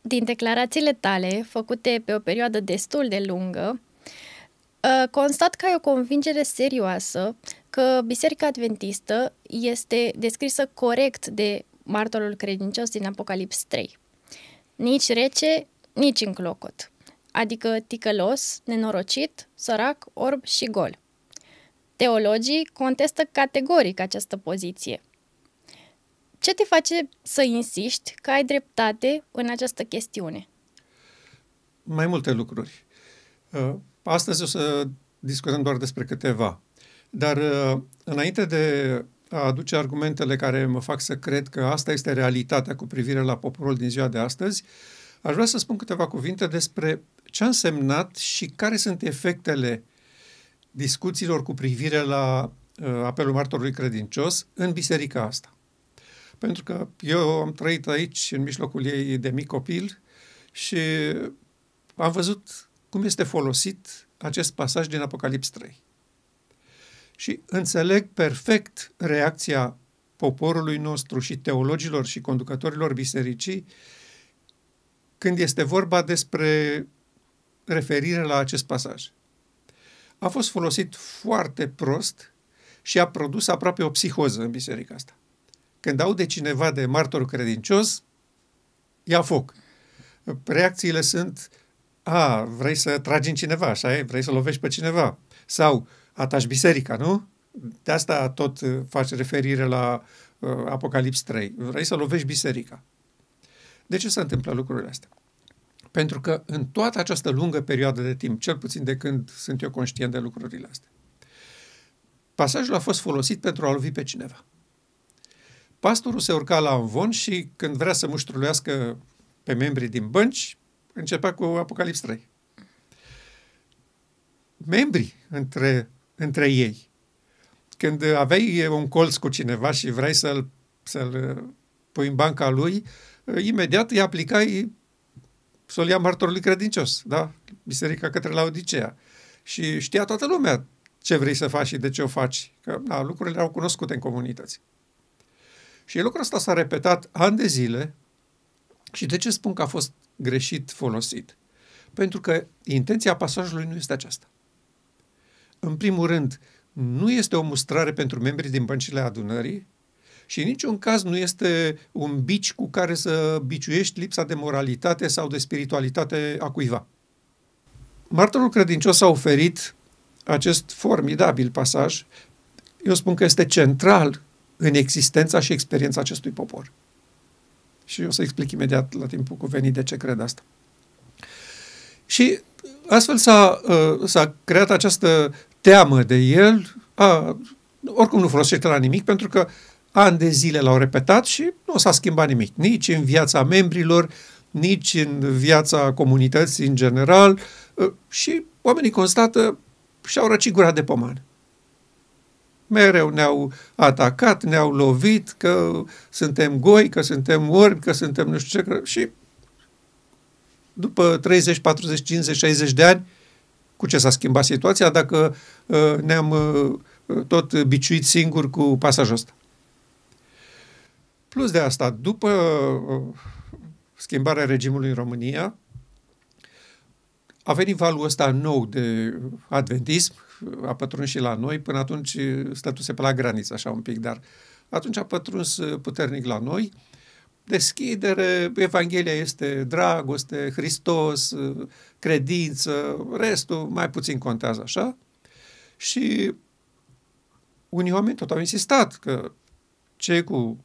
din declarațiile tale, făcute pe o perioadă destul de lungă, uh, constat că ai o convingere serioasă că Biserica Adventistă este descrisă corect de martorul credincios din Apocalips 3. Nici rece, nici în clocot, adică ticălos, nenorocit, sărac, orb și gol. Teologii contestă categoric această poziție – ce te face să insiști că ai dreptate în această chestiune? Mai multe lucruri. Uh, astăzi o să discutăm doar despre câteva. Dar uh, înainte de a aduce argumentele care mă fac să cred că asta este realitatea cu privire la poporul din ziua de astăzi, aș vrea să spun câteva cuvinte despre ce a însemnat și care sunt efectele discuțiilor cu privire la uh, apelul martorului credincios în biserica asta pentru că eu am trăit aici, în mijlocul ei, de mic copil și am văzut cum este folosit acest pasaj din Apocalips 3. Și înțeleg perfect reacția poporului nostru și teologilor și conducătorilor bisericii când este vorba despre referire la acest pasaj. A fost folosit foarte prost și a produs aproape o psihoză în biserica asta. Când aude cineva de martor credincios, ia foc. Reacțiile sunt, a, vrei să tragi în cineva, așa e? Vrei să lovești pe cineva. Sau, atași biserica, nu? De asta tot uh, faci referire la uh, Apocalips 3. Vrei să lovești biserica. De ce se întâmplă lucrurile astea? Pentru că în toată această lungă perioadă de timp, cel puțin de când sunt eu conștient de lucrurile astea, pasajul a fost folosit pentru a lovi pe cineva. Pastorul se urca la amvon și când vrea să muștruluiască pe membrii din bănci, începea cu Apocalips 3. Membrii între, între ei. Când aveai un colț cu cineva și vrei să-l, să-l pui în banca lui, imediat îi aplicai solia martorului credincios, da? Biserica către la Odisea. Și știa toată lumea ce vrei să faci și de ce o faci. Că, da, lucrurile erau cunoscute în comunități. Și lucrul ăsta s-a repetat ani de zile și de ce spun că a fost greșit folosit? Pentru că intenția pasajului nu este aceasta. În primul rând, nu este o mustrare pentru membrii din băncile adunării și în niciun caz nu este un bici cu care să biciuiești lipsa de moralitate sau de spiritualitate a cuiva. Martorul credincios a oferit acest formidabil pasaj. Eu spun că este central în existența și experiența acestui popor. Și o să explic imediat la timpul cuvenit de ce cred asta. Și astfel s-a, uh, s-a creat această teamă de el, a, oricum nu folosește la nimic, pentru că ani de zile l-au repetat și nu s-a schimbat nimic, nici în viața membrilor, nici în viața comunității în general uh, și oamenii constată și-au răcit gura de pomană. Mereu ne-au atacat, ne-au lovit, că suntem goi, că suntem orbi, că suntem nu știu ce. Și după 30, 40, 50, 60 de ani, cu ce s-a schimbat situația dacă uh, ne-am uh, tot biciuit singur cu pasajul ăsta. Plus de asta, după uh, schimbarea regimului în România, a venit valul ăsta nou de adventism, a pătruns și la noi. Până atunci stătuse pe la graniță așa un pic, dar atunci a pătruns puternic la noi. Deschidere, Evanghelia este dragoste, Hristos, credință, restul mai puțin contează așa. Și unii oameni tot au insistat că ce cu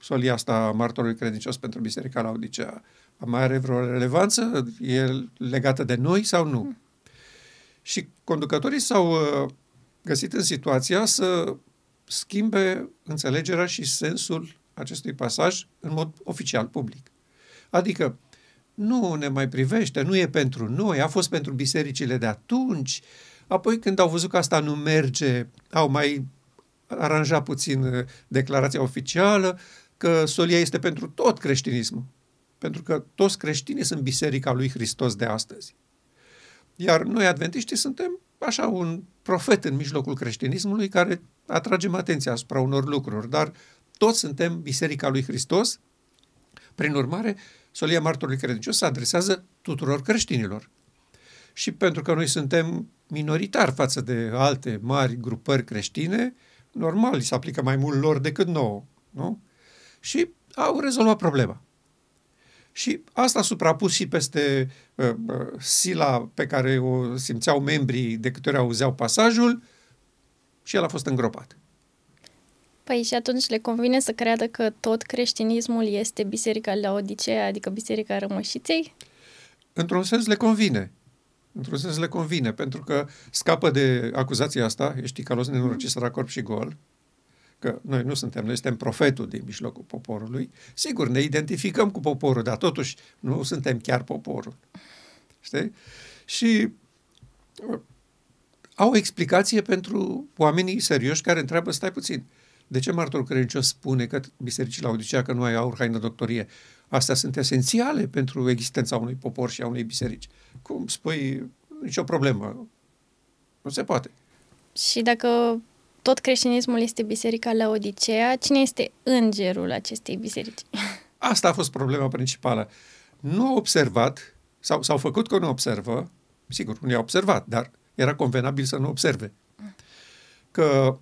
solia asta a martorului credincios pentru Biserica Laodicea mai are vreo relevanță? E legată de noi sau nu? Hmm. Și conducătorii s-au uh, găsit în situația să schimbe înțelegerea și sensul acestui pasaj în mod oficial, public. Adică, nu ne mai privește, nu e pentru noi, a fost pentru bisericile de atunci. Apoi, când au văzut că asta nu merge, au mai aranjat puțin uh, declarația oficială că solia este pentru tot creștinismul. Pentru că toți creștinii sunt biserica lui Hristos de astăzi. Iar noi, adventiștii, suntem așa un profet în mijlocul creștinismului care atragem atenția asupra unor lucruri, dar toți suntem Biserica lui Hristos, prin urmare, solia martorului credincios se adresează tuturor creștinilor. Și pentru că noi suntem minoritari față de alte mari grupări creștine, normal, se aplică mai mult lor decât nouă, nu? Și au rezolvat problema. Și asta suprapus și peste uh, uh, sila pe care o simțeau membrii de câte ori auzeau pasajul și el a fost îngropat. Păi și atunci le convine să creadă că tot creștinismul este biserica la Odisea, adică biserica rămășiței? Într-un sens le convine. Într-un sens le convine, pentru că scapă de acuzația asta, ești calos mhm. nenorocit, sărac, corp și gol, că noi nu suntem, noi suntem profetul din mijlocul poporului, sigur, ne identificăm cu poporul, dar totuși nu suntem chiar poporul. Știi? Și uh, au o explicație pentru oamenii serioși care întreabă, stai puțin, de ce martorul credincios spune că bisericii la Odisea că nu ai aur, haină, doctorie? Astea sunt esențiale pentru existența unui popor și a unei biserici. Cum spui, nicio problemă. Nu se poate. Și dacă tot creștinismul este biserica la Odiseea, cine este îngerul acestei biserici? Asta a fost problema principală. Nu au observat, sau s-au făcut că nu observă, sigur, nu i-au observat, dar era convenabil să nu observe, că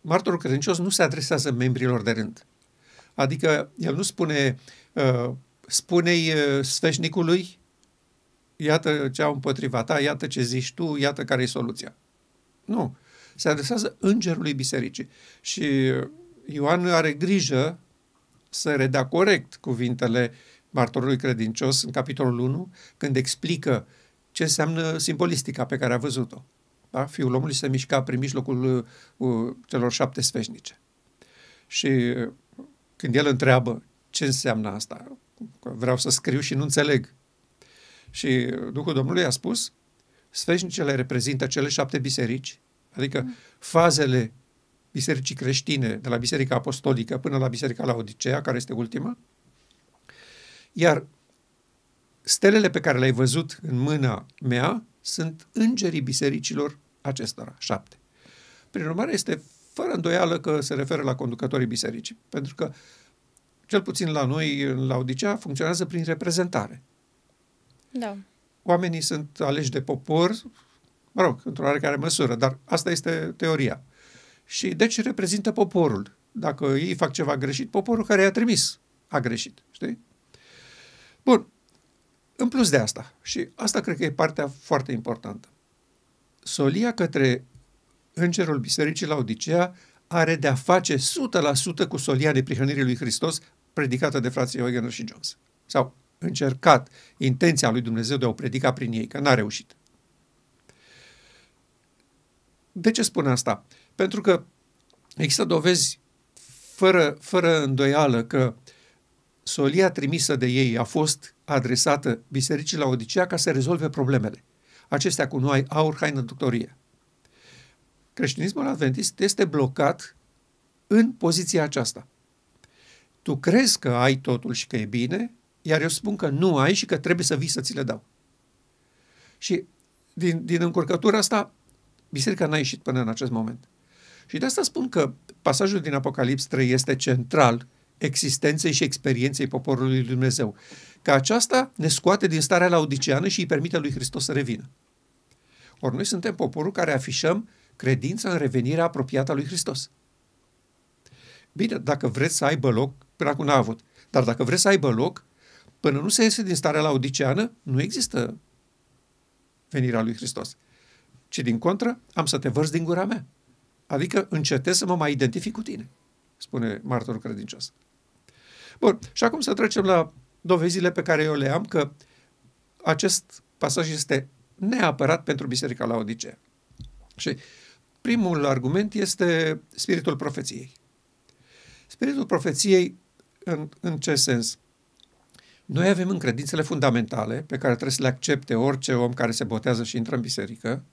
martorul credincios nu se adresează membrilor de rând. Adică el nu spune, uh, spune-i uh, sfeșnicului, iată ce au împotriva ta, iată ce zici tu, iată care e soluția. Nu se adresează îngerului bisericii. Și Ioan are grijă să redea corect cuvintele martorului credincios în capitolul 1, când explică ce înseamnă simbolistica pe care a văzut-o. Da? Fiul omului se mișca prin mijlocul uh, celor șapte sfeșnice. Și uh, când el întreabă ce înseamnă asta, vreau să scriu și nu înțeleg. Și Duhul Domnului a spus, sfeșnicele reprezintă cele șapte biserici, Adică fazele bisericii creștine, de la Biserica Apostolică până la Biserica Laodicea, care este ultima, iar stelele pe care le-ai văzut în mâna mea sunt îngerii bisericilor acestora, șapte. Prin urmare, este fără îndoială că se referă la conducătorii bisericii, pentru că, cel puțin la noi, la Odicea, funcționează prin reprezentare. Da. Oamenii sunt aleși de popor, Mă rog, într-o oarecare măsură, dar asta este teoria. Și deci reprezintă poporul. Dacă ei fac ceva greșit, poporul care i-a trimis a greșit, știi? Bun. În plus de asta, și asta cred că e partea foarte importantă, solia către Îngerul Bisericii la Odisea are de-a face 100% cu solia neprihănirii lui Hristos predicată de frații Eugener și Jones. Sau încercat intenția lui Dumnezeu de a o predica prin ei, că n-a reușit. De ce spun asta? Pentru că există dovezi fără, fără îndoială că solia trimisă de ei a fost adresată bisericii la Odisea ca să rezolve problemele. Acestea cu noi aur, haină, doctorie. Creștinismul adventist este blocat în poziția aceasta. Tu crezi că ai totul și că e bine, iar eu spun că nu ai și că trebuie să vii să ți le dau. Și din, din încurcătura asta biserica n-a ieșit până în acest moment. Și de asta spun că pasajul din Apocalips 3 este central existenței și experienței poporului lui Dumnezeu. Că aceasta ne scoate din starea laodiceană și îi permite lui Hristos să revină. Ori noi suntem poporul care afișăm credința în revenirea apropiată a lui Hristos. Bine, dacă vreți să aibă loc, până acum n-a avut, dar dacă vreți să aibă loc, până nu se iese din starea laodiceană, nu există venirea lui Hristos ci din contră am să te vărs din gura mea. Adică încetez să mă mai identific cu tine, spune martorul credincios. Bun, și acum să trecem la dovezile pe care eu le am că acest pasaj este neapărat pentru Biserica la Odisea. Și primul argument este spiritul profeției. Spiritul profeției în, în ce sens? Noi avem încredințele fundamentale pe care trebuie să le accepte orice om care se botează și intră în biserică,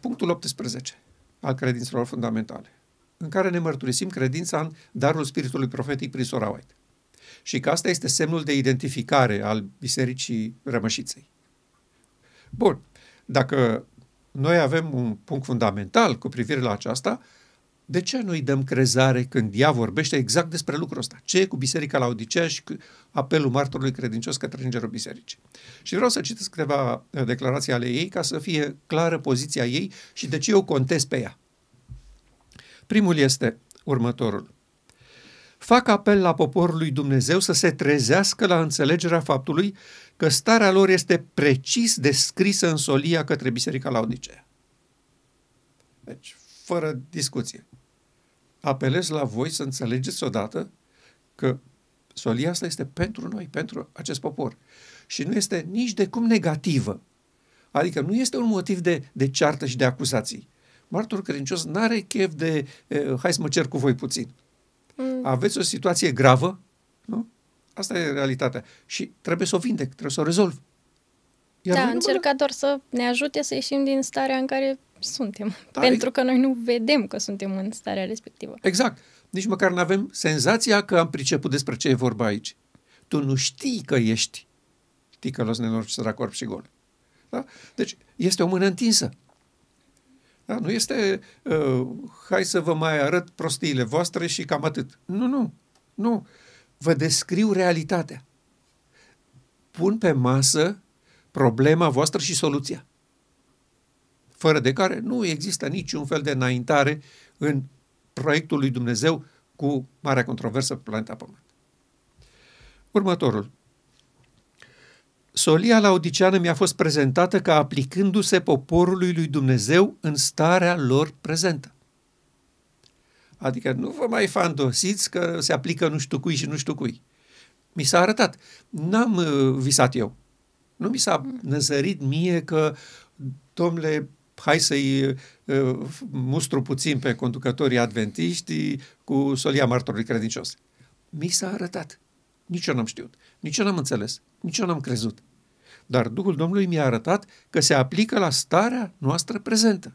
punctul 18 al credințelor fundamentale, în care ne mărturisim credința în darul spiritului profetic prin sora White. Și că asta este semnul de identificare al Bisericii Rămășiței. Bun, dacă noi avem un punct fundamental cu privire la aceasta, de ce nu-i dăm crezare când ea vorbește exact despre lucrul ăsta? Ce e cu Biserica la Odisea și cu apelul martorului credincios către Îngerul Bisericii? Și vreau să citesc câteva uh, declarații ale ei ca să fie clară poziția ei și de ce eu contez pe ea. Primul este următorul. Fac apel la poporul lui Dumnezeu să se trezească la înțelegerea faptului că starea lor este precis descrisă în solia către Biserica la Odisea. Deci, fără discuție apelez la voi să înțelegeți odată că solia asta este pentru noi, pentru acest popor. Și nu este nici de cum negativă. Adică nu este un motiv de, de ceartă și de acuzații. Martorul credincios nu are chef de e, hai să mă cer cu voi puțin. Mm. Aveți o situație gravă, nu? Asta e realitatea. Și trebuie să o vindec, trebuie să o rezolv. Iar da, încerca doar să ne ajute să ieșim din starea în care suntem. Da, pentru că noi nu vedem că suntem în starea respectivă. Exact. Nici măcar nu avem senzația că am priceput despre ce e vorba aici. Tu nu știi că ești ticălos, nenorci, sărac, corp și gol. Da? Deci este o mână întinsă. Da? Nu este uh, hai să vă mai arăt prostiile voastre și cam atât. Nu, nu. Nu. Vă descriu realitatea. Pun pe masă problema voastră și soluția. Fără de care nu există niciun fel de înaintare în proiectul lui Dumnezeu cu marea controversă pe planeta Pământ. Următorul. Solia laodiceană mi-a fost prezentată ca aplicându-se poporului lui Dumnezeu în starea lor prezentă. Adică nu vă mai fandosiți că se aplică nu știu cui și nu știu cui. Mi s-a arătat. N-am uh, visat eu. Nu mi s-a năzărit mie că, domnule, hai să-i uh, mustru puțin pe conducătorii adventiști cu solia martorului credincios. Mi s-a arătat. Nici eu n-am știut, nici eu n-am înțeles, nici eu n-am crezut. Dar Duhul Domnului mi-a arătat că se aplică la starea noastră prezentă.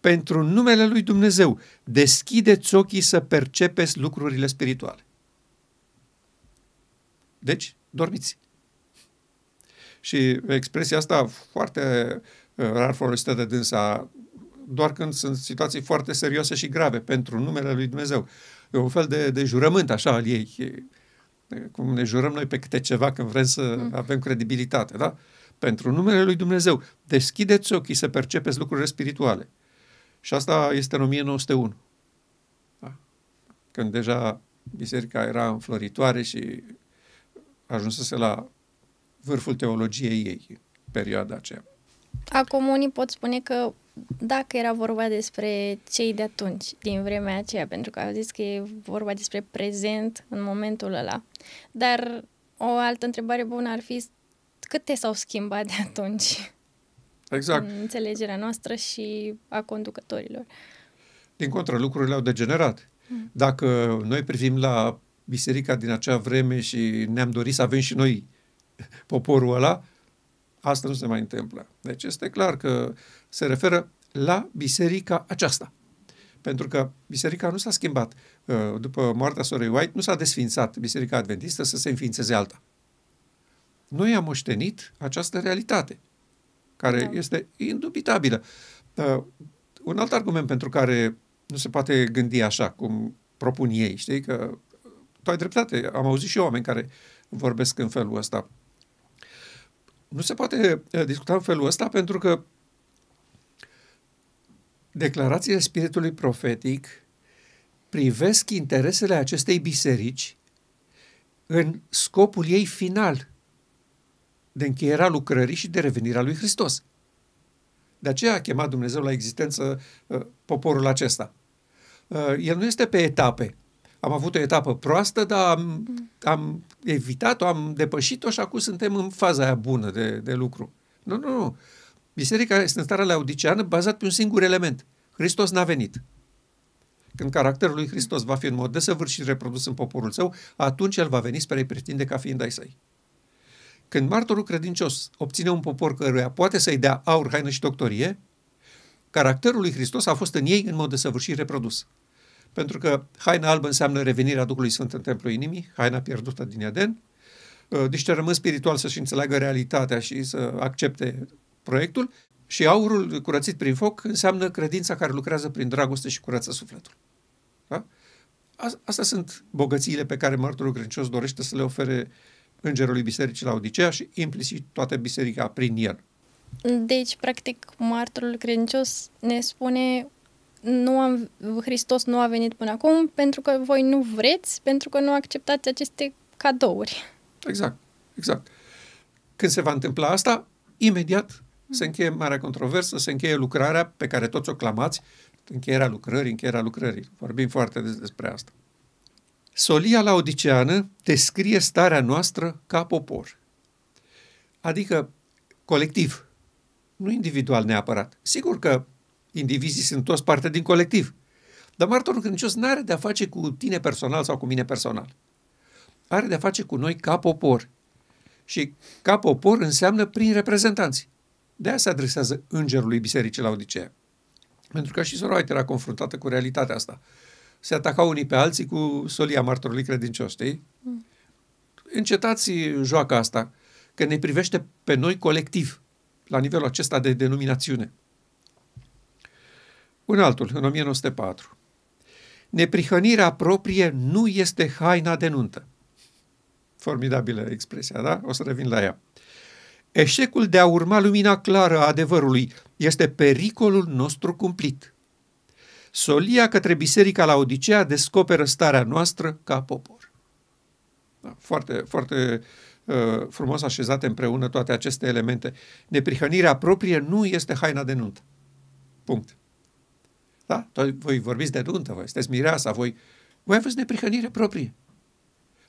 Pentru numele lui Dumnezeu, deschideți ochii să percepeți lucrurile spirituale. Deci, dormiți. Și expresia asta foarte uh, rar folosită de dânsa, doar când sunt situații foarte serioase și grave pentru numele lui Dumnezeu. E un fel de, de jurământ așa al ei, cum ne jurăm noi pe câte ceva când vrem să mm. avem credibilitate, da? Pentru numele lui Dumnezeu. Deschideți ochii să percepeți lucrurile spirituale. Și asta este în 1901. Da? Când deja biserica era înfloritoare și ajunsese la vârful teologiei ei, perioada aceea. Acum unii pot spune că dacă era vorba despre cei de atunci, din vremea aceea, pentru că au zis că e vorba despre prezent în momentul ăla. Dar o altă întrebare bună ar fi câte s-au schimbat de atunci? Exact. În înțelegerea noastră și a conducătorilor. Din contră, lucrurile au degenerat. Mm. Dacă noi privim la biserica din acea vreme și ne-am dorit să avem și noi poporul ăla, asta nu se mai întâmplă. Deci este clar că se referă la biserica aceasta. Pentru că biserica nu s-a schimbat. Uh, după moartea sorei White, nu s-a desfințat biserica adventistă să se înființeze alta. Noi am moștenit această realitate, care da. este indubitabilă. Uh, un alt argument pentru care nu se poate gândi așa cum propun ei, știi, că uh, tu ai dreptate, am auzit și oameni care vorbesc în felul ăsta nu se poate eh, discuta în felul ăsta pentru că declarațiile spiritului profetic privesc interesele acestei biserici în scopul ei final de încheierea lucrării și de revenirea lui Hristos. De aceea a chemat Dumnezeu la existență eh, poporul acesta. Eh, el nu este pe etape. Am avut o etapă proastă, dar am, am evitat-o, am depășit-o și acum suntem în faza aia bună de, de lucru. Nu, nu, nu. Biserica este în starea laodiceană bazat pe un singur element. Hristos n-a venit. Când caracterul lui Hristos va fi în mod desăvârșit reprodus în poporul său, atunci el va veni spre ei pretinde ca fiind ai săi. Când martorul credincios obține un popor căruia poate să-i dea aur, haină și doctorie, caracterul lui Hristos a fost în ei în mod desăvârșit reprodus pentru că haina albă înseamnă revenirea Duhului Sfânt în templul inimii, haina pierdută din Eden, uh, deci rămâne spiritual să-și înțeleagă realitatea și să accepte proiectul și aurul curățit prin foc înseamnă credința care lucrează prin dragoste și curăță sufletul. Da? Astea sunt bogățiile pe care martorul credincios dorește să le ofere îngerului bisericii la Odiseea și implicit toată biserica prin el. Deci, practic, martorul credincios ne spune nu am, Hristos nu a venit până acum pentru că voi nu vreți, pentru că nu acceptați aceste cadouri. Exact, exact. Când se va întâmpla asta, imediat se încheie marea controversă, se încheie lucrarea pe care toți o clamați, încheierea lucrării, încheierea lucrării. Vorbim foarte des despre asta. Solia laodiceană descrie starea noastră ca popor. Adică colectiv, nu individual neapărat. Sigur că Indivizii sunt toți parte din colectiv. Dar martorul credincios nu are de-a face cu tine personal sau cu mine personal. Are de-a face cu noi ca popor. Și ca popor înseamnă prin reprezentanți. De aia se adresează îngerului bisericii la Odiseea. Pentru că și Soroaite era confruntată cu realitatea asta. Se atacau unii pe alții cu solia martorului credincios, știi? Mm. Încetați joaca asta, că ne privește pe noi colectiv, la nivelul acesta de denominațiune. Un altul, în 1904. Neprihănirea proprie nu este haina de nuntă. Formidabilă expresia, da? O să revin la ea. Eșecul de a urma lumina clară a adevărului este pericolul nostru cumplit. Solia către biserica la Odisea descoperă starea noastră ca popor. Da, foarte, foarte uh, frumos așezate împreună toate aceste elemente. Neprihănirea proprie nu este haina de nuntă. Punct. Da? Voi vorbiți de nuntă, voi sunteți mireasa, voi... Voi aveți neprihănire proprie.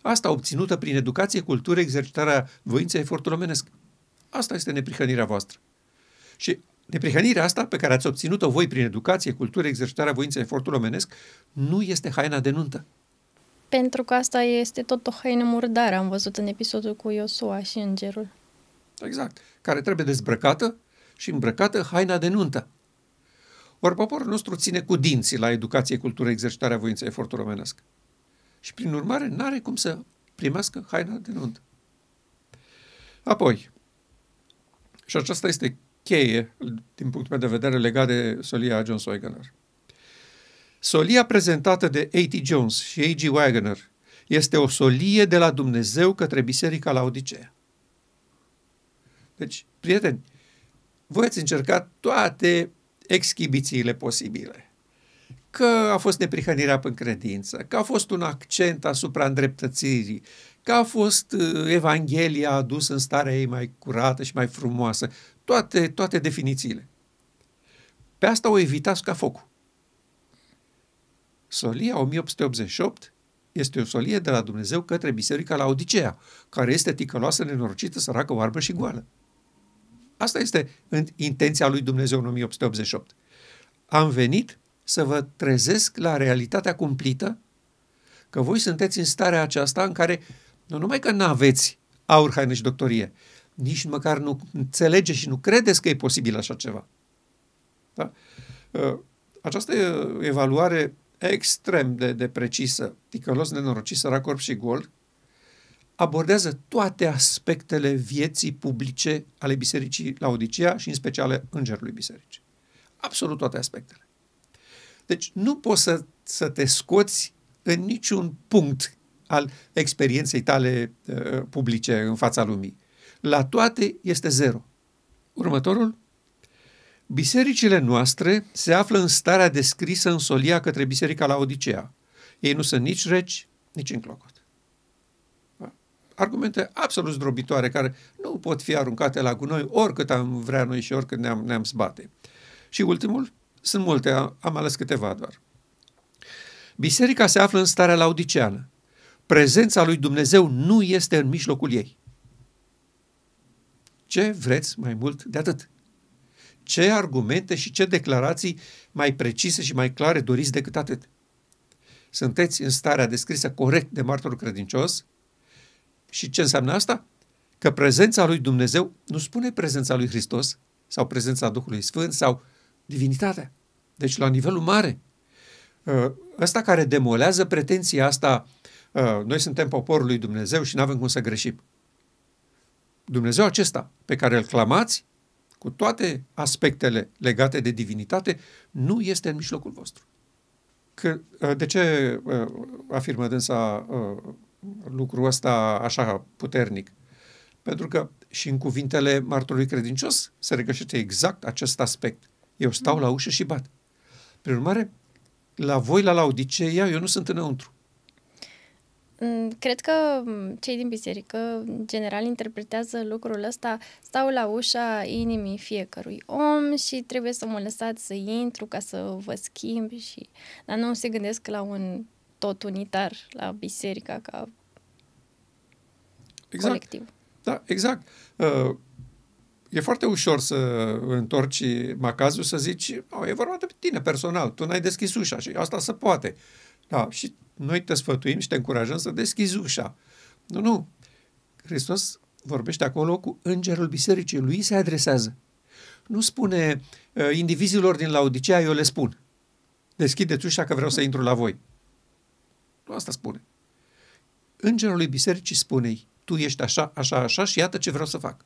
Asta obținută prin educație, cultură, exercitarea voinței efortul omenesc. Asta este neprihănirea voastră. Și neprihănirea asta pe care ați obținut-o voi prin educație, cultură, exercitarea voinței efortul omenesc, nu este haina de nuntă. Pentru că asta este tot o haină murdară, am văzut în episodul cu Iosua și Îngerul. Exact. Care trebuie dezbrăcată și îmbrăcată haina de nuntă. Ori poporul nostru ține cu dinții la educație, cultură, exercitarea voinței, efortul românesc. Și prin urmare nu are cum să primească haina de nuntă. Apoi, și aceasta este cheie, din punctul meu de vedere, legat de solia John Wagner. Solia prezentată de A.T. Jones și A.G. Wagoner este o solie de la Dumnezeu către Biserica la Odisea. Deci, prieteni, voi ați încercat toate exhibițiile posibile. Că a fost neprihănirea în credință, că a fost un accent asupra îndreptățirii, că a fost uh, Evanghelia adusă în starea ei mai curată și mai frumoasă, toate, toate definițiile. Pe asta o evitați ca focul. Solia 1888 este o solie de la Dumnezeu către biserica la Odiceea, care este ticăloasă, nenorocită, săracă, oarbă și goală. Asta este intenția lui Dumnezeu în 1888. Am venit să vă trezesc la realitatea cumplită că voi sunteți în starea aceasta în care nu numai că nu aveți aur, haine și doctorie, nici măcar nu înțelegeți și nu credeți că e posibil așa ceva. Da? Ă, această evaluare extrem de, de precisă, ticălos, nenorocit, sărac, corp și gol, abordează toate aspectele vieții publice ale Bisericii la Odicea și în special Îngerului Bisericii. Absolut toate aspectele. Deci nu poți să, să te scoți în niciun punct al experienței tale uh, publice în fața lumii. La toate este zero. Următorul. Bisericile noastre se află în starea descrisă în solia către Biserica la Odicea. Ei nu sunt nici reci, nici în argumente absolut zdrobitoare care nu pot fi aruncate la gunoi oricât am vrea noi și oricât ne-am, ne-am zbate. Și ultimul, sunt multe, am, am ales câteva doar. Biserica se află în starea laudiceană. Prezența lui Dumnezeu nu este în mijlocul ei. Ce vreți mai mult de atât? Ce argumente și ce declarații mai precise și mai clare doriți decât atât? Sunteți în starea descrisă corect de martorul credincios, și ce înseamnă asta? Că prezența lui Dumnezeu nu spune prezența lui Hristos sau prezența Duhului Sfânt sau divinitatea. Deci la nivelul mare. Uh, ăsta care demolează pretenția asta, uh, noi suntem poporul lui Dumnezeu și nu avem cum să greșim. Dumnezeu acesta pe care îl clamați, cu toate aspectele legate de divinitate, nu este în mijlocul vostru. Că, uh, de ce afirmă dânsa lucrul ăsta așa puternic. Pentru că și în cuvintele martorului credincios se regăsește exact acest aspect. Eu stau la ușă și bat. Prin urmare, la voi, la Laodiceea, eu nu sunt înăuntru. Mm, cred că cei din biserică, în general, interpretează lucrul ăsta, stau la ușa inimii fiecărui om și trebuie să mă lăsați să intru ca să vă schimb și... Dar nu se gândesc la un tot unitar la biserica ca exact. colectiv. Da, exact. Uh, e foarte ușor să întorci macazul să zici, oh, e vorba de tine personal, tu n-ai deschis ușa și asta se poate. Da, și noi te sfătuim și te încurajăm să deschizi ușa. Nu, nu. Hristos vorbește acolo cu îngerul bisericii, lui se adresează. Nu spune uh, indivizilor din Laodicea, eu le spun. Deschideți ușa că vreau să intru la voi. Nu asta spune. Îngerului bisericii spune tu ești așa, așa, așa și iată ce vreau să fac.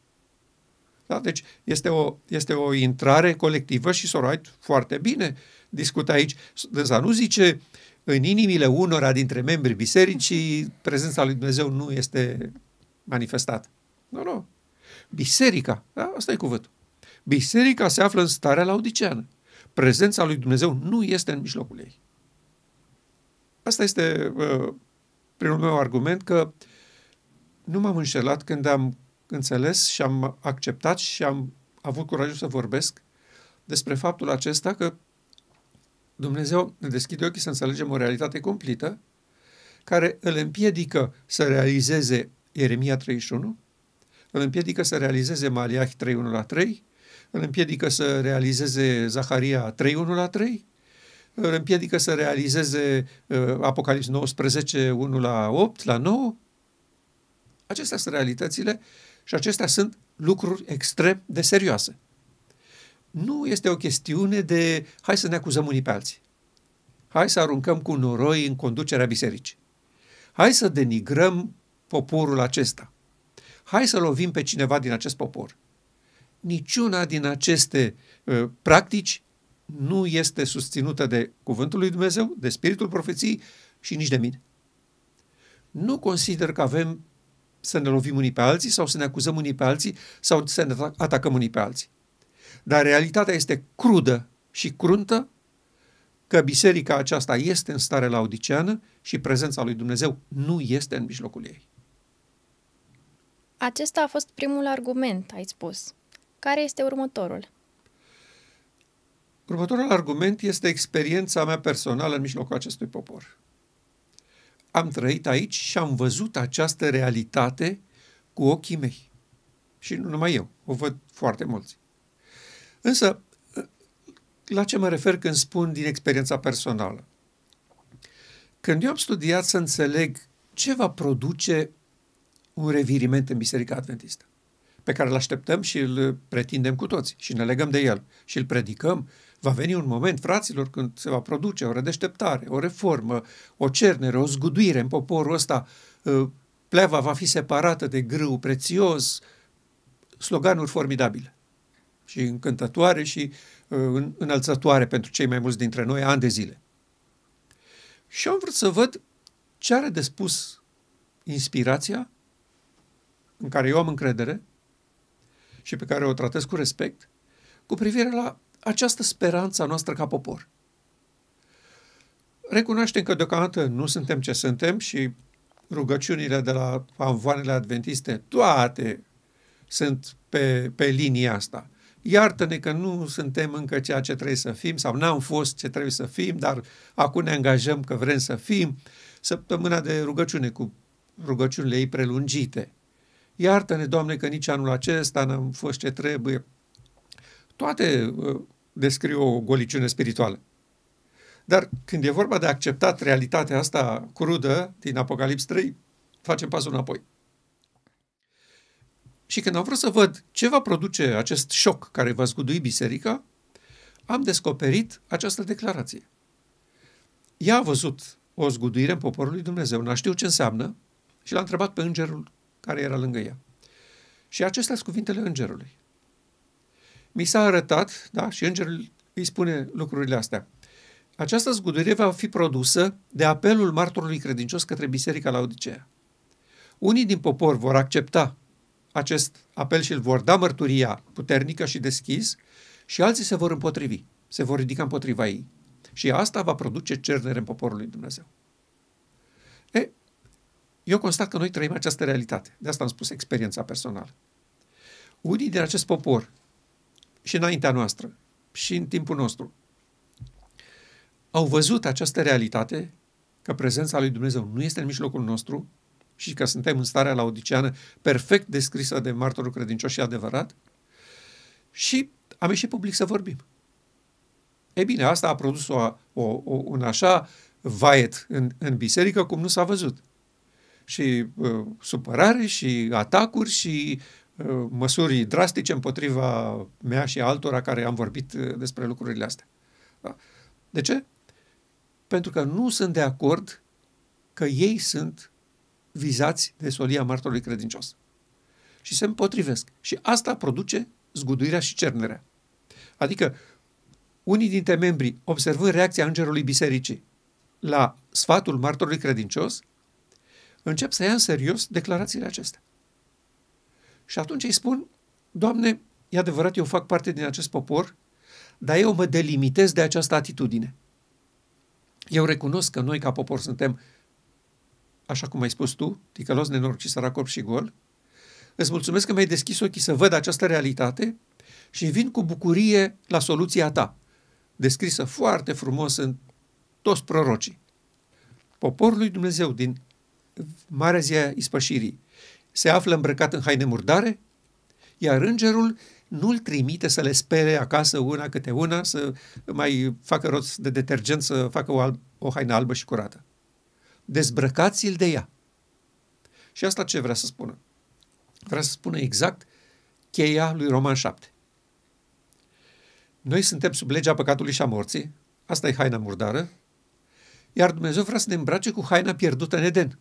Da? Deci este o, este o intrare colectivă și Sorait foarte bine discută aici. Însă nu zice în inimile unora dintre membrii bisericii prezența lui Dumnezeu nu este manifestată. Nu, nu. Biserica, da? asta e cuvântul. Biserica se află în starea laudiceană. Prezența lui Dumnezeu nu este în mijlocul ei. Asta este uh, primul meu argument că nu m-am înșelat când am înțeles și am acceptat și am avut curajul să vorbesc despre faptul acesta că Dumnezeu ne deschide ochii să înțelegem o realitate cumplită care îl împiedică să realizeze Ieremia 31, îl împiedică să realizeze Maliah 3.1 la 3, îl împiedică să realizeze Zaharia 3.1 la 3 îl împiedică să realizeze Apocalips 19, 1 la 8, la 9. Acestea sunt realitățile și acestea sunt lucruri extrem de serioase. Nu este o chestiune de hai să ne acuzăm unii pe alții. Hai să aruncăm cu noroi în conducerea bisericii. Hai să denigrăm poporul acesta. Hai să lovim pe cineva din acest popor. Niciuna din aceste uh, practici nu este susținută de Cuvântul lui Dumnezeu, de Spiritul Profeției și nici de mine. Nu consider că avem să ne lovim unii pe alții sau să ne acuzăm unii pe alții sau să ne atacăm unii pe alții. Dar realitatea este crudă și cruntă că biserica aceasta este în stare laudiceană și prezența lui Dumnezeu nu este în mijlocul ei. Acesta a fost primul argument, ai spus. Care este următorul? Următorul argument este experiența mea personală în mijlocul acestui popor. Am trăit aici și am văzut această realitate cu ochii mei. Și nu numai eu, o văd foarte mulți. Însă, la ce mă refer când spun din experiența personală? Când eu am studiat să înțeleg ce va produce un reviriment în Biserica Adventistă, pe care îl așteptăm și îl pretindem cu toți și ne legăm de el și îl predicăm Va veni un moment, fraților, când se va produce o redeșteptare, o reformă, o cernere, o zguduire în poporul ăsta. Ă, pleva va fi separată de grâu prețios. Sloganuri formidabile și încântătoare și ă, înălțătoare pentru cei mai mulți dintre noi ani de zile. Și am vrut să văd ce are de spus inspirația în care eu am încredere și pe care o tratez cu respect, cu privire la această speranță a noastră ca popor. Recunoaștem că deocamdată nu suntem ce suntem și rugăciunile de la anvoanele adventiste, toate sunt pe, pe linia asta. Iartă-ne că nu suntem încă ceea ce trebuie să fim sau n-am fost ce trebuie să fim, dar acum ne angajăm că vrem să fim. Săptămâna de rugăciune cu rugăciunile ei prelungite. Iartă-ne, Doamne, că nici anul acesta n-am fost ce trebuie, toate uh, descriu o goliciune spirituală. Dar când e vorba de a acceptat realitatea asta crudă din Apocalips 3, facem pasul înapoi. Și când am vrut să văd ce va produce acest șoc care va zgudui biserica, am descoperit această declarație. Ea a văzut o zguduire în poporul lui Dumnezeu, n-a știut ce înseamnă și l-a întrebat pe îngerul care era lângă ea. Și acestea sunt cuvintele îngerului mi s-a arătat, da, și îngerul îi spune lucrurile astea. Această zguduire va fi produsă de apelul martorului credincios către biserica la Odiceea. Unii din popor vor accepta acest apel și îl vor da mărturia puternică și deschis și alții se vor împotrivi, se vor ridica împotriva ei. Și asta va produce cernere în poporul lui Dumnezeu. E, eu constat că noi trăim această realitate. De asta am spus experiența personală. Unii din acest popor și înaintea noastră și în timpul nostru, au văzut această realitate că prezența lui Dumnezeu nu este în mijlocul nostru și că suntem în starea laodiceană perfect descrisă de martorul credincios și adevărat și am ieșit public să vorbim. Ei bine, asta a produs o, o, o, un așa vaiet în, în biserică cum nu s-a văzut. Și uh, supărare și atacuri și Uh, măsuri drastice împotriva mea și altora care am vorbit uh, despre lucrurile astea. Da? De ce? Pentru că nu sunt de acord că ei sunt vizați de solia martorului credincios. Și se împotrivesc. Și asta produce zguduirea și cernerea. Adică, unii dintre membrii, observând reacția Îngerului Bisericii la sfatul martorului credincios, încep să ia în serios declarațiile acestea. Și atunci îi spun, Doamne, e adevărat, eu fac parte din acest popor, dar eu mă delimitez de această atitudine. Eu recunosc că noi ca popor suntem, așa cum ai spus tu, ticălos, nenorocit, săracop și gol. Îți mulțumesc că mi-ai deschis ochii să văd această realitate și vin cu bucurie la soluția ta, descrisă foarte frumos în toți prorocii. Poporul lui Dumnezeu din Marea Zia Ispășirii se află îmbrăcat în haine murdare, iar îngerul nu-l trimite să le spere acasă una câte una, să mai facă roți de detergent, să facă o, alb, o haină albă și curată. Dezbrăcați-l de ea. Și asta ce vrea să spună? Vrea să spună exact cheia lui Roman 7. Noi suntem sub legea păcatului și a morții, asta e haina murdară, iar Dumnezeu vrea să ne îmbrace cu haina pierdută în Eden,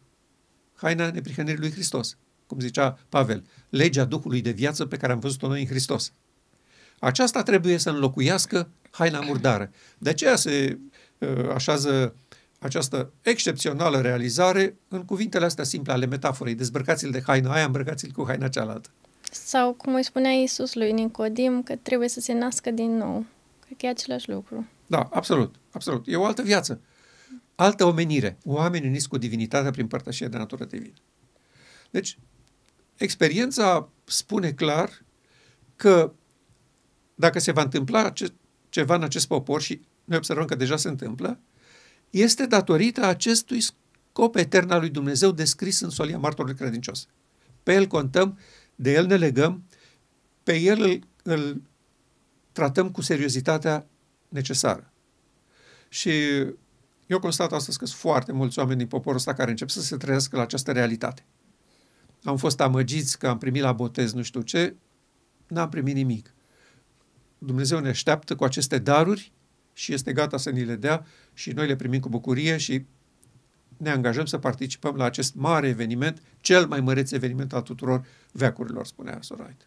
haina neprihănirii lui Hristos cum zicea Pavel, legea Duhului de viață pe care am văzut-o noi în Hristos. Aceasta trebuie să înlocuiască haina murdară. De aceea se uh, așează această excepțională realizare în cuvintele astea simple ale metaforei. Dezbrăcați-l de haină aia, îmbrăcați-l cu haina cealaltă. Sau, cum îi spunea Iisus lui Nicodim, că trebuie să se nască din nou. Cred că e același lucru. Da, absolut, absolut. E o altă viață, altă omenire. Oameni uniți cu divinitatea prin părtășie de natură divină. Deci, Experiența spune clar că dacă se va întâmpla ceva în acest popor și noi observăm că deja se întâmplă, este datorită acestui scop etern al lui Dumnezeu descris în solia martorului credincios. Pe el contăm, de el ne legăm, pe el îl, îl tratăm cu seriozitatea necesară. Și eu constat astăzi că sunt foarte mulți oameni din poporul ăsta care încep să se trăiască la această realitate am fost amăgiți că am primit la botez nu știu ce, n-am primit nimic. Dumnezeu ne așteaptă cu aceste daruri și este gata să ni le dea și noi le primim cu bucurie și ne angajăm să participăm la acest mare eveniment, cel mai măreț eveniment al tuturor veacurilor, spunea Sorait.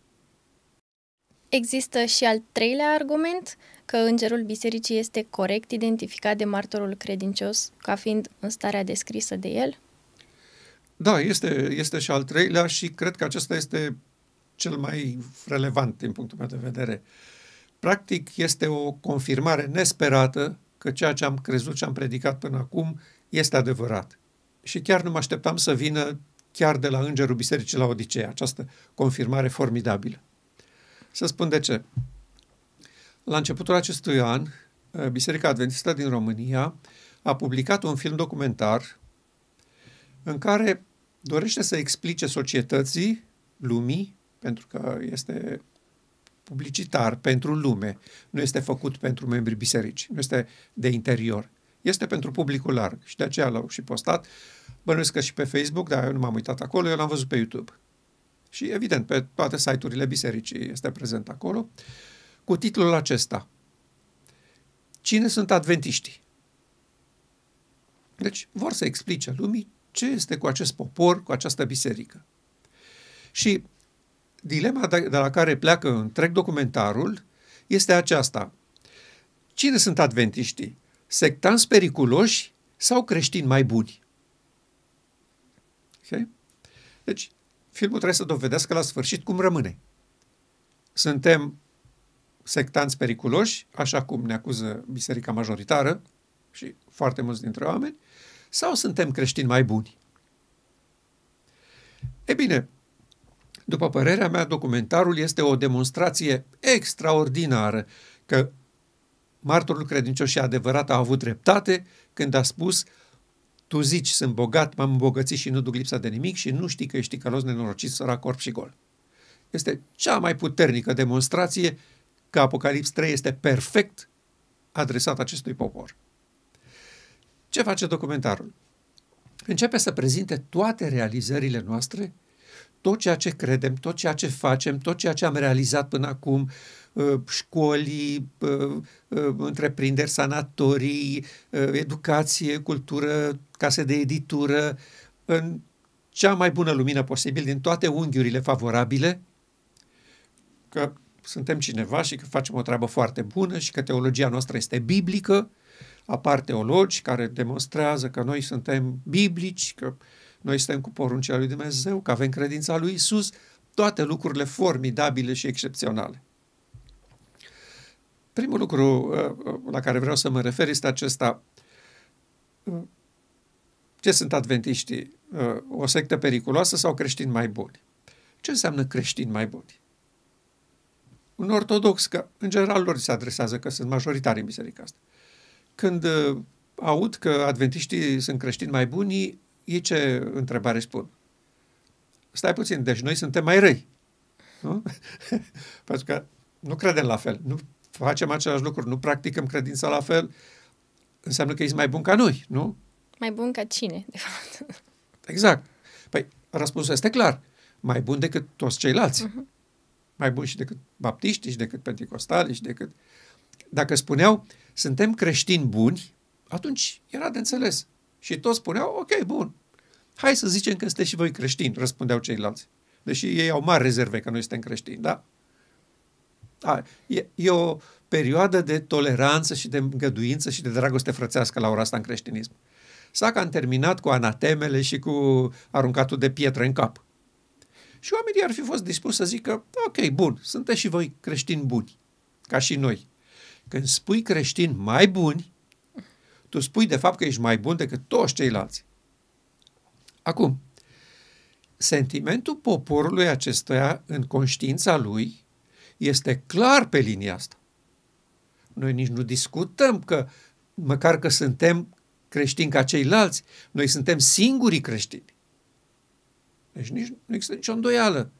Există și al treilea argument, că îngerul bisericii este corect identificat de martorul credincios ca fiind în starea descrisă de el? Da, este, este și al treilea și cred că acesta este cel mai relevant din punctul meu de vedere. Practic, este o confirmare nesperată că ceea ce am crezut și am predicat până acum este adevărat. Și chiar nu mă așteptam să vină chiar de la Îngerul Bisericii la Odisea, această confirmare formidabilă. Să spun de ce. La începutul acestui an, eh, Biserica Adventistă din România a publicat un film documentar în care dorește să explice societății, lumii, pentru că este publicitar pentru lume, nu este făcut pentru membrii biserici. nu este de interior. Este pentru publicul larg și de aceea l-au și postat. Bănuiesc că și pe Facebook, dar eu nu m-am uitat acolo, eu l-am văzut pe YouTube. Și evident, pe toate site-urile bisericii este prezent acolo, cu titlul acesta. Cine sunt adventiștii? Deci vor să explice lumii ce este cu acest popor, cu această biserică. Și dilema de la care pleacă întreg documentarul este aceasta. Cine sunt adventiștii? Sectanți periculoși sau creștini mai buni? Okay? Deci, filmul trebuie să dovedească la sfârșit cum rămâne. Suntem sectanți periculoși, așa cum ne acuză biserica majoritară și foarte mulți dintre oameni, sau suntem creștini mai buni? E bine, după părerea mea, documentarul este o demonstrație extraordinară că martorul credincios și adevărat a avut dreptate când a spus tu zici, sunt bogat, m-am îmbogățit și nu duc lipsa de nimic și nu știi că ești călos nenorocit, sărac, corp și gol. Este cea mai puternică demonstrație că Apocalips 3 este perfect adresat acestui popor. Ce face documentarul? Începe să prezinte toate realizările noastre, tot ceea ce credem, tot ceea ce facem, tot ceea ce am realizat până acum, uh, școli, uh, uh, întreprinderi, sanatorii, educație, cultură, case de editură, în cea mai bună lumină posibil, din toate unghiurile favorabile, că suntem cineva și că facem o treabă foarte bună și că teologia noastră este biblică apar teologi care demonstrează că noi suntem biblici, că noi suntem cu poruncea lui Dumnezeu, că avem credința lui Isus, toate lucrurile formidabile și excepționale. Primul lucru uh, uh, la care vreau să mă refer este acesta. Uh, ce sunt adventiștii? O sectă periculoasă sau creștini mai buni? Ce înseamnă creștini mai buni? Un ortodox, că în general lor se adresează că sunt majoritari în biserica asta. Când uh, aud că adventiștii sunt creștini mai buni, ei ce întrebare spun? Stai puțin, deci noi suntem mai răi. Nu? Pentru că nu credem la fel, nu facem același lucru, nu practicăm credința la fel, înseamnă că ești mai bun ca noi, nu? Mai bun ca cine, de fapt? Exact. Păi, răspunsul este clar. Mai bun decât toți ceilalți. Uh-huh. Mai bun și decât baptiștii, și decât pentecostali, și decât... Dacă spuneau, uh, suntem creștini buni, atunci era de înțeles. Și toți spuneau, ok, bun, hai să zicem că sunteți și voi creștini, răspundeau ceilalți. Deși ei au mari rezerve că noi suntem creștini, da? A, e, e o perioadă de toleranță și de îngăduință și de dragoste frățească la ora asta în creștinism. Sac a terminat cu anatemele și cu aruncatul de pietre în cap. Și oamenii ar fi fost dispuși să zică, ok, bun, sunteți și voi creștini buni, ca și noi. Când spui creștini mai buni, tu spui de fapt că ești mai bun decât toți ceilalți. Acum, sentimentul poporului acestuia în conștiința lui este clar pe linia asta. Noi nici nu discutăm că, măcar că suntem creștini ca ceilalți, noi suntem singurii creștini. Deci nici, nu există nicio îndoială.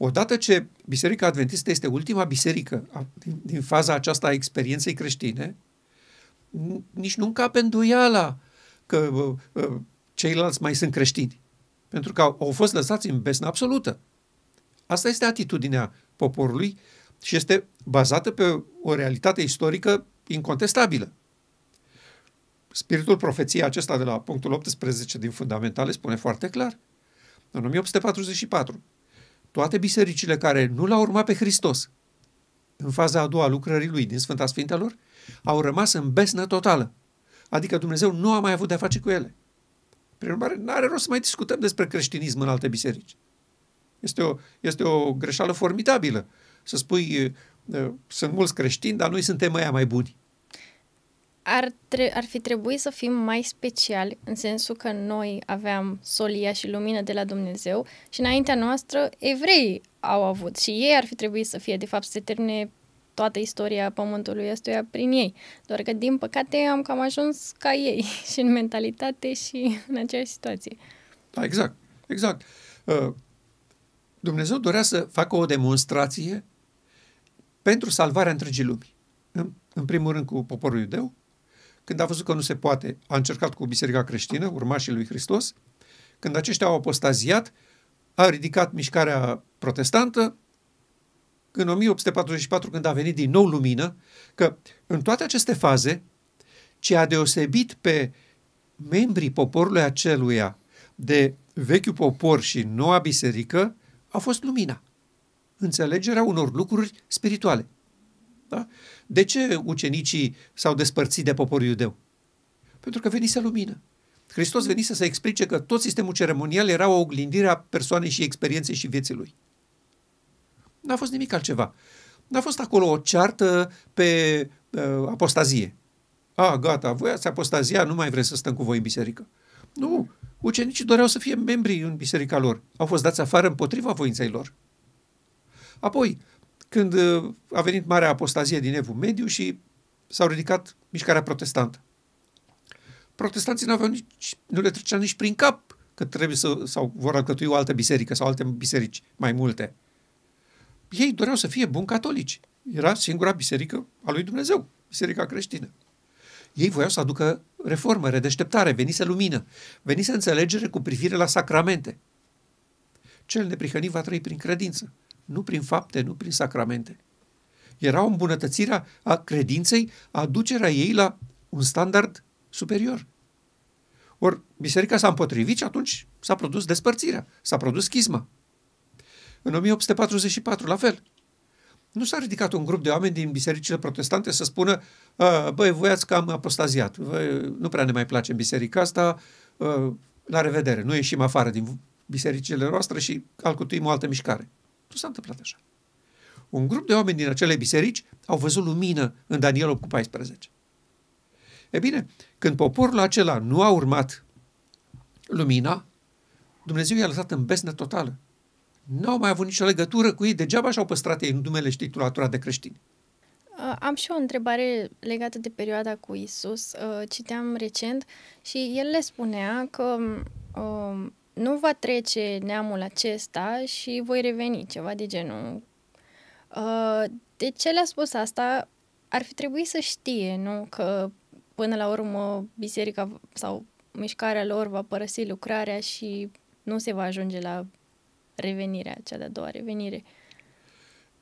Odată ce Biserica Adventistă este ultima biserică din, din faza aceasta a experienței creștine, nici nu încape îndoiala că uh, ceilalți mai sunt creștini, pentru că au, au fost lăsați în besnă absolută. Asta este atitudinea poporului și este bazată pe o realitate istorică incontestabilă. Spiritul profeției acesta de la punctul 18 din Fundamentale spune foarte clar. În 1844, toate bisericile care nu l-au urmat pe Hristos în faza a doua a lucrării lui din Sfânta Sfintelor, au rămas în besnă totală. Adică Dumnezeu nu a mai avut de-a face cu ele. Prin urmare, nu are rost să mai discutăm despre creștinism în alte biserici. Este o, este o greșeală formidabilă să spui sunt mulți creștini, dar noi suntem aia mai buni ar, tre- ar fi trebuit să fim mai speciali, în sensul că noi aveam solia și lumină de la Dumnezeu și înaintea noastră evrei au avut și ei ar fi trebuit să fie, de fapt, să se termine toată istoria pământului ăstuia prin ei. Doar că, din păcate, am cam ajuns ca ei și în mentalitate și în aceeași situație. Da, exact, exact. Uh, Dumnezeu dorea să facă o demonstrație pentru salvarea întregii lumii. În, în primul rând cu poporul iudeu, când a văzut că nu se poate, a încercat cu Biserica Creștină, urmașii lui Hristos, când aceștia au apostaziat, a ridicat mișcarea protestantă, în 1844, când a venit din nou lumină, că în toate aceste faze, ce a deosebit pe membrii poporului aceluia de vechiul popor și noua biserică a fost lumina, înțelegerea unor lucruri spirituale. Da? De ce ucenicii s-au despărțit de poporul iudeu? Pentru că venise lumină. Hristos venise să explice că tot sistemul ceremonial era o oglindire a persoanei și experienței și vieții lui. N-a fost nimic altceva. N-a fost acolo o ceartă pe uh, apostazie. A, gata, voi ați apostazia, nu mai vreți să stăm cu voi în biserică. Nu, ucenicii doreau să fie membri în biserica lor. Au fost dați afară împotriva voinței lor. Apoi, când uh, a venit marea apostazie din Evul Mediu și s-au ridicat mișcarea protestantă. Protestanții nu, aveau nici, nu le trecea nici prin cap că trebuie să, sau vor alcătui o altă biserică sau alte biserici mai multe. Ei doreau să fie buni catolici. Era singura biserică a lui Dumnezeu, biserica creștină. Ei voiau să aducă reformă, redeșteptare, venise lumină, venise înțelegere cu privire la sacramente. Cel neprihănit va trăi prin credință nu prin fapte, nu prin sacramente. Era o îmbunătățire a credinței, aducerea ei la un standard superior. Ori biserica s-a împotrivit și atunci s-a produs despărțirea, s-a produs schisma. În 1844, la fel. Nu s-a ridicat un grup de oameni din bisericile protestante să spună băi, voi ați cam apostaziat, voi, nu prea ne mai place în biserica asta, ă, la revedere, nu ieșim afară din bisericile noastre și alcătuim o altă mișcare. Nu s-a întâmplat așa. Un grup de oameni din acele biserici au văzut lumină în Daniel 8 cu 14. E bine, când poporul acela nu a urmat lumina, Dumnezeu i-a lăsat în besnă totală. Nu au mai avut nicio legătură cu ei, degeaba și-au păstrat ei numele și titulatura de creștini. Am și o întrebare legată de perioada cu Isus. Citeam recent și el le spunea că nu va trece neamul acesta și voi reveni, ceva de genul. Uh, de ce le-a spus asta? Ar fi trebuit să știe, nu? Că până la urmă biserica sau mișcarea lor va părăsi lucrarea și nu se va ajunge la revenirea, cea de-a doua revenire.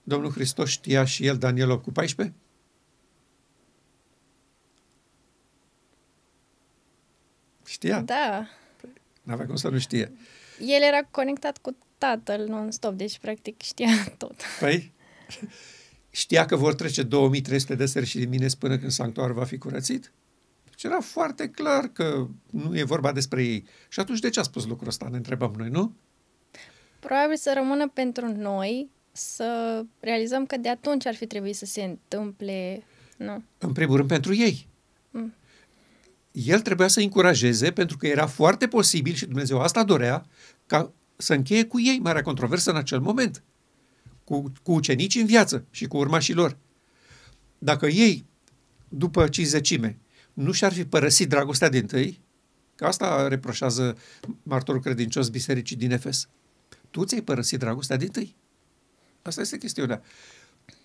Domnul Hristos știa și el Daniel 8 cu 14? Știa? Da. N-avea cum să nu știe. El era conectat cu tatăl non-stop, deci practic știa tot. Păi, știa că vor trece 2300 de seri și mine până când sanctuarul va fi curățit? Deci era foarte clar că nu e vorba despre ei. Și atunci de ce a spus lucrul ăsta, ne întrebăm noi, nu? Probabil să rămână pentru noi să realizăm că de atunci ar fi trebuit să se întâmple, nu? În primul rând pentru ei el trebuia să încurajeze, pentru că era foarte posibil și Dumnezeu asta dorea, ca să încheie cu ei marea controversă în acel moment, cu, cu ucenicii în viață și cu urmașii lor. Dacă ei, după cinzecime, nu și-ar fi părăsit dragostea din tâi, că asta reproșează martorul credincios bisericii din Efes, tu ți-ai părăsit dragostea din tâi. Asta este chestiunea.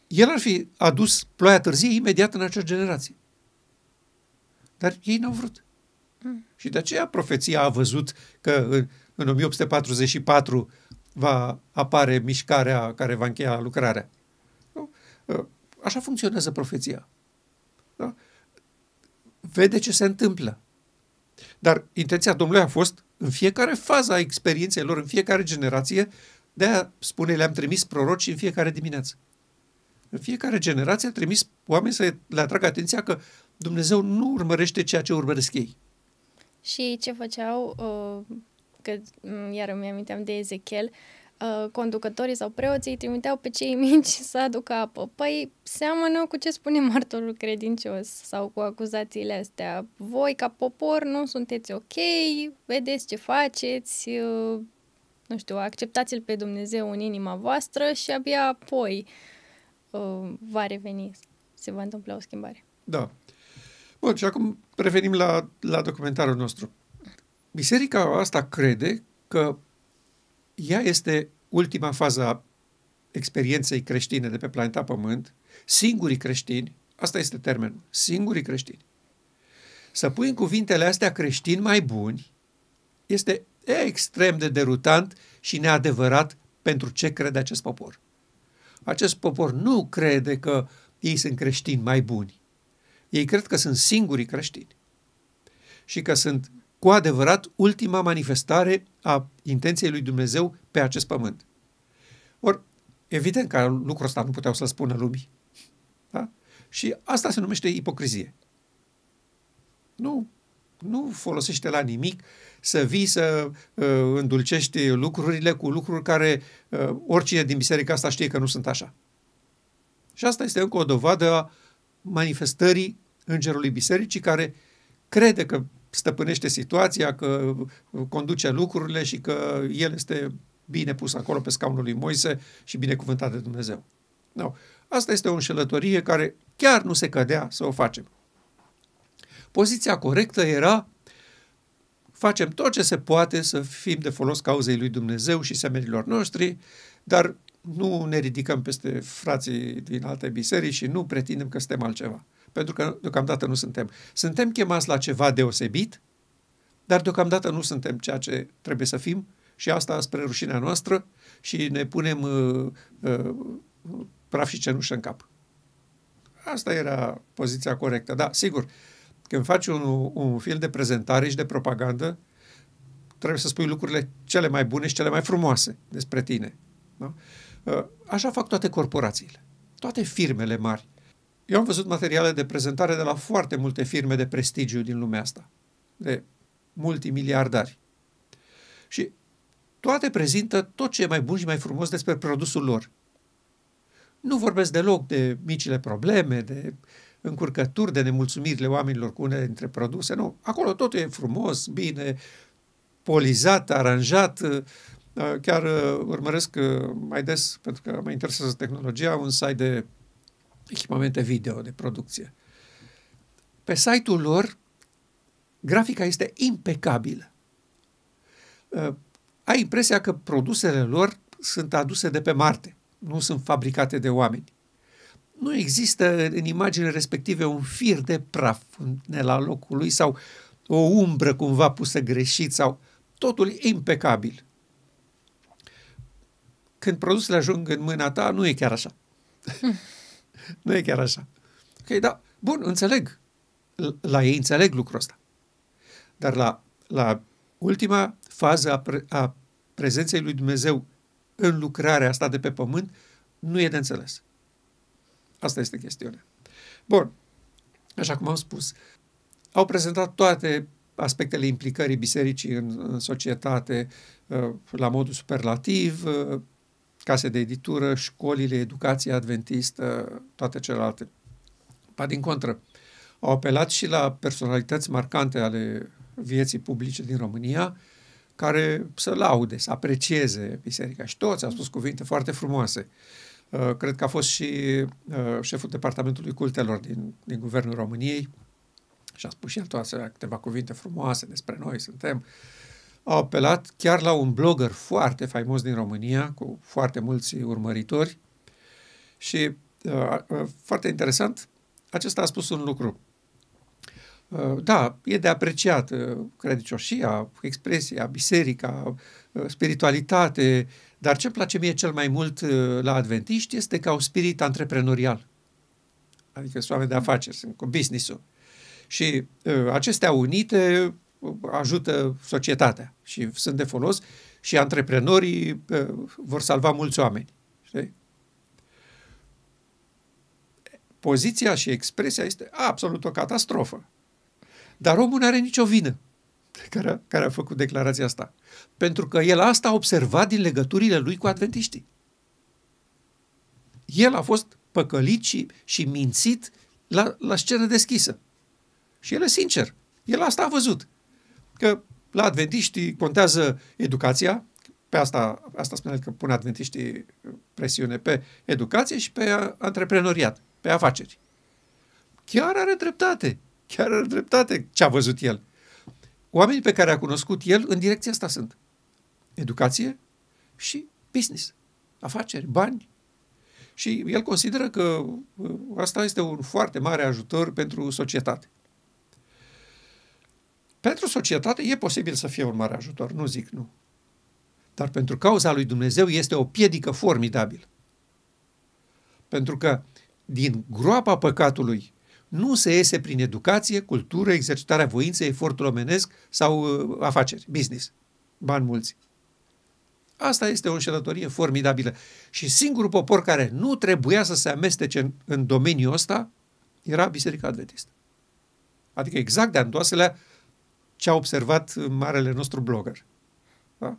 El ar fi adus ploaia târzie imediat în acea generație. Dar ei n-au vrut. Mm. Și de aceea profeția a văzut că în, în 1844 va apare mișcarea care va încheia lucrarea. Nu? Ă, așa funcționează profeția. Da? Vede ce se întâmplă. Dar intenția Domnului a fost în fiecare fază a experienței lor, în fiecare generație, de spune, le-am trimis proroci în fiecare dimineață. În fiecare generație a trimis oameni să le atragă atenția că Dumnezeu nu urmărește ceea ce urmăresc ei. Și ce făceau, uh, că mm, iar îmi aminteam de Ezechiel, uh, conducătorii sau preoții trimiteau pe cei mici să aducă apă. Păi seamănă cu ce spune martorul credincios sau cu acuzațiile astea. Voi, ca popor, nu sunteți ok, vedeți ce faceți, uh, nu știu, acceptați-l pe Dumnezeu în inima voastră și abia apoi va reveni, se va întâmpla o schimbare. Da, Bun, și acum revenim la, la documentarul nostru. Biserica asta crede că ea este ultima fază a experienței creștine de pe planeta Pământ, singurii creștini, asta este termenul, singurii creștini. Să pui în cuvintele astea creștini mai buni este extrem de derutant și neadevărat pentru ce crede acest popor. Acest popor nu crede că ei sunt creștini mai buni. Ei cred că sunt singurii creștini și că sunt cu adevărat ultima manifestare a intenției lui Dumnezeu pe acest pământ. Or evident că lucrul ăsta nu puteau să-l spună lumii. Da? Și asta se numește ipocrizie. Nu, nu folosește la nimic să vii să uh, îndulcești lucrurile cu lucruri care uh, oricine din biserica asta știe că nu sunt așa. Și asta este încă o dovadă a manifestării îngerului bisericii care crede că stăpânește situația, că conduce lucrurile și că el este bine pus acolo pe scaunul lui Moise și binecuvântat de Dumnezeu. No. Asta este o înșelătorie care chiar nu se cădea să o facem. Poziția corectă era facem tot ce se poate să fim de folos cauzei lui Dumnezeu și semenilor noștri, dar nu ne ridicăm peste frații din alte biserici și nu pretindem că suntem altceva pentru că deocamdată nu suntem. Suntem chemați la ceva deosebit, dar deocamdată nu suntem ceea ce trebuie să fim și asta spre rușinea noastră și ne punem uh, uh, praf și cenușă în cap. Asta era poziția corectă. Da, sigur, când faci un, un film de prezentare și de propagandă, trebuie să spui lucrurile cele mai bune și cele mai frumoase despre tine. Da? Așa fac toate corporațiile, toate firmele mari. Eu am văzut materiale de prezentare de la foarte multe firme de prestigiu din lumea asta, de multimiliardari. Și toate prezintă tot ce e mai bun și mai frumos despre produsul lor. Nu vorbesc deloc de micile probleme, de încurcături, de nemulțumirile oamenilor cu unele dintre produse, nu. Acolo totul e frumos, bine, polizat, aranjat. Chiar uh, urmăresc uh, mai des, pentru că mă interesează tehnologia, un site de echipamente video de producție. Pe site-ul lor, grafica este impecabilă. Uh, ai impresia că produsele lor sunt aduse de pe Marte, nu sunt fabricate de oameni. Nu există în imagine respective un fir de praf la locul lui sau o umbră cumva pusă greșit sau totul impecabil. Când produsele ajung în mâna ta, nu e chiar așa. nu e chiar așa. Ok, da, bun, înțeleg. La ei înțeleg lucrul ăsta. Dar la, la ultima fază a, pre, a prezenței lui Dumnezeu în lucrarea asta de pe pământ, nu e de înțeles. Asta este chestiunea. Bun, așa cum am spus, au prezentat toate aspectele implicării bisericii în, în societate uh, la modul superlativ, uh, case de editură, școlile, educația adventistă, toate celelalte. Pa din contră, au apelat și la personalități marcante ale vieții publice din România, care să laude, să aprecieze biserica. Și toți au spus cuvinte foarte frumoase. Uh, cred că a fost și uh, șeful Departamentului Cultelor din, din Guvernul României și a spus și el toate câteva cuvinte frumoase despre noi, suntem uh, au apelat chiar la un blogger foarte faimos din România, cu foarte mulți urmăritori. Și uh, uh, foarte interesant, acesta a spus un lucru. Uh, da, e de apreciat credicioșia, expresia, biserica, spiritualitate, dar ce place mie cel mai mult la adventiști este că au spirit antreprenorial. Adică sunt oameni de afaceri, sunt cu business-ul. Și acestea unite ajută societatea și sunt de folos și antreprenorii vor salva mulți oameni. Știi? Poziția și expresia este absolut o catastrofă. Dar omul nu are nicio vină care, care a făcut declarația asta. Pentru că el asta a observat din legăturile lui cu adventiștii. El a fost păcălit și, și mințit la, la scenă deschisă. Și el e sincer. El asta a văzut că la adventiștii contează educația, pe asta, asta spune că pun adventiștii presiune pe educație și pe antreprenoriat, pe afaceri. Chiar are dreptate, chiar are dreptate ce a văzut el. Oamenii pe care a cunoscut el în direcția asta sunt. Educație și business, afaceri, bani. Și el consideră că ă, asta este un foarte mare ajutor pentru societate. Pentru societate e posibil să fie un mare ajutor, nu zic nu. Dar pentru cauza lui Dumnezeu este o piedică formidabilă. Pentru că din groapa păcatului nu se iese prin educație, cultură, exercitarea voinței, efortul omenesc sau uh, afaceri, business, bani mulți. Asta este o înșelătorie formidabilă. Și singurul popor care nu trebuia să se amestece în, în domeniul ăsta era Biserica Adventistă. Adică exact de-a ce a observat marele nostru blogger. Da?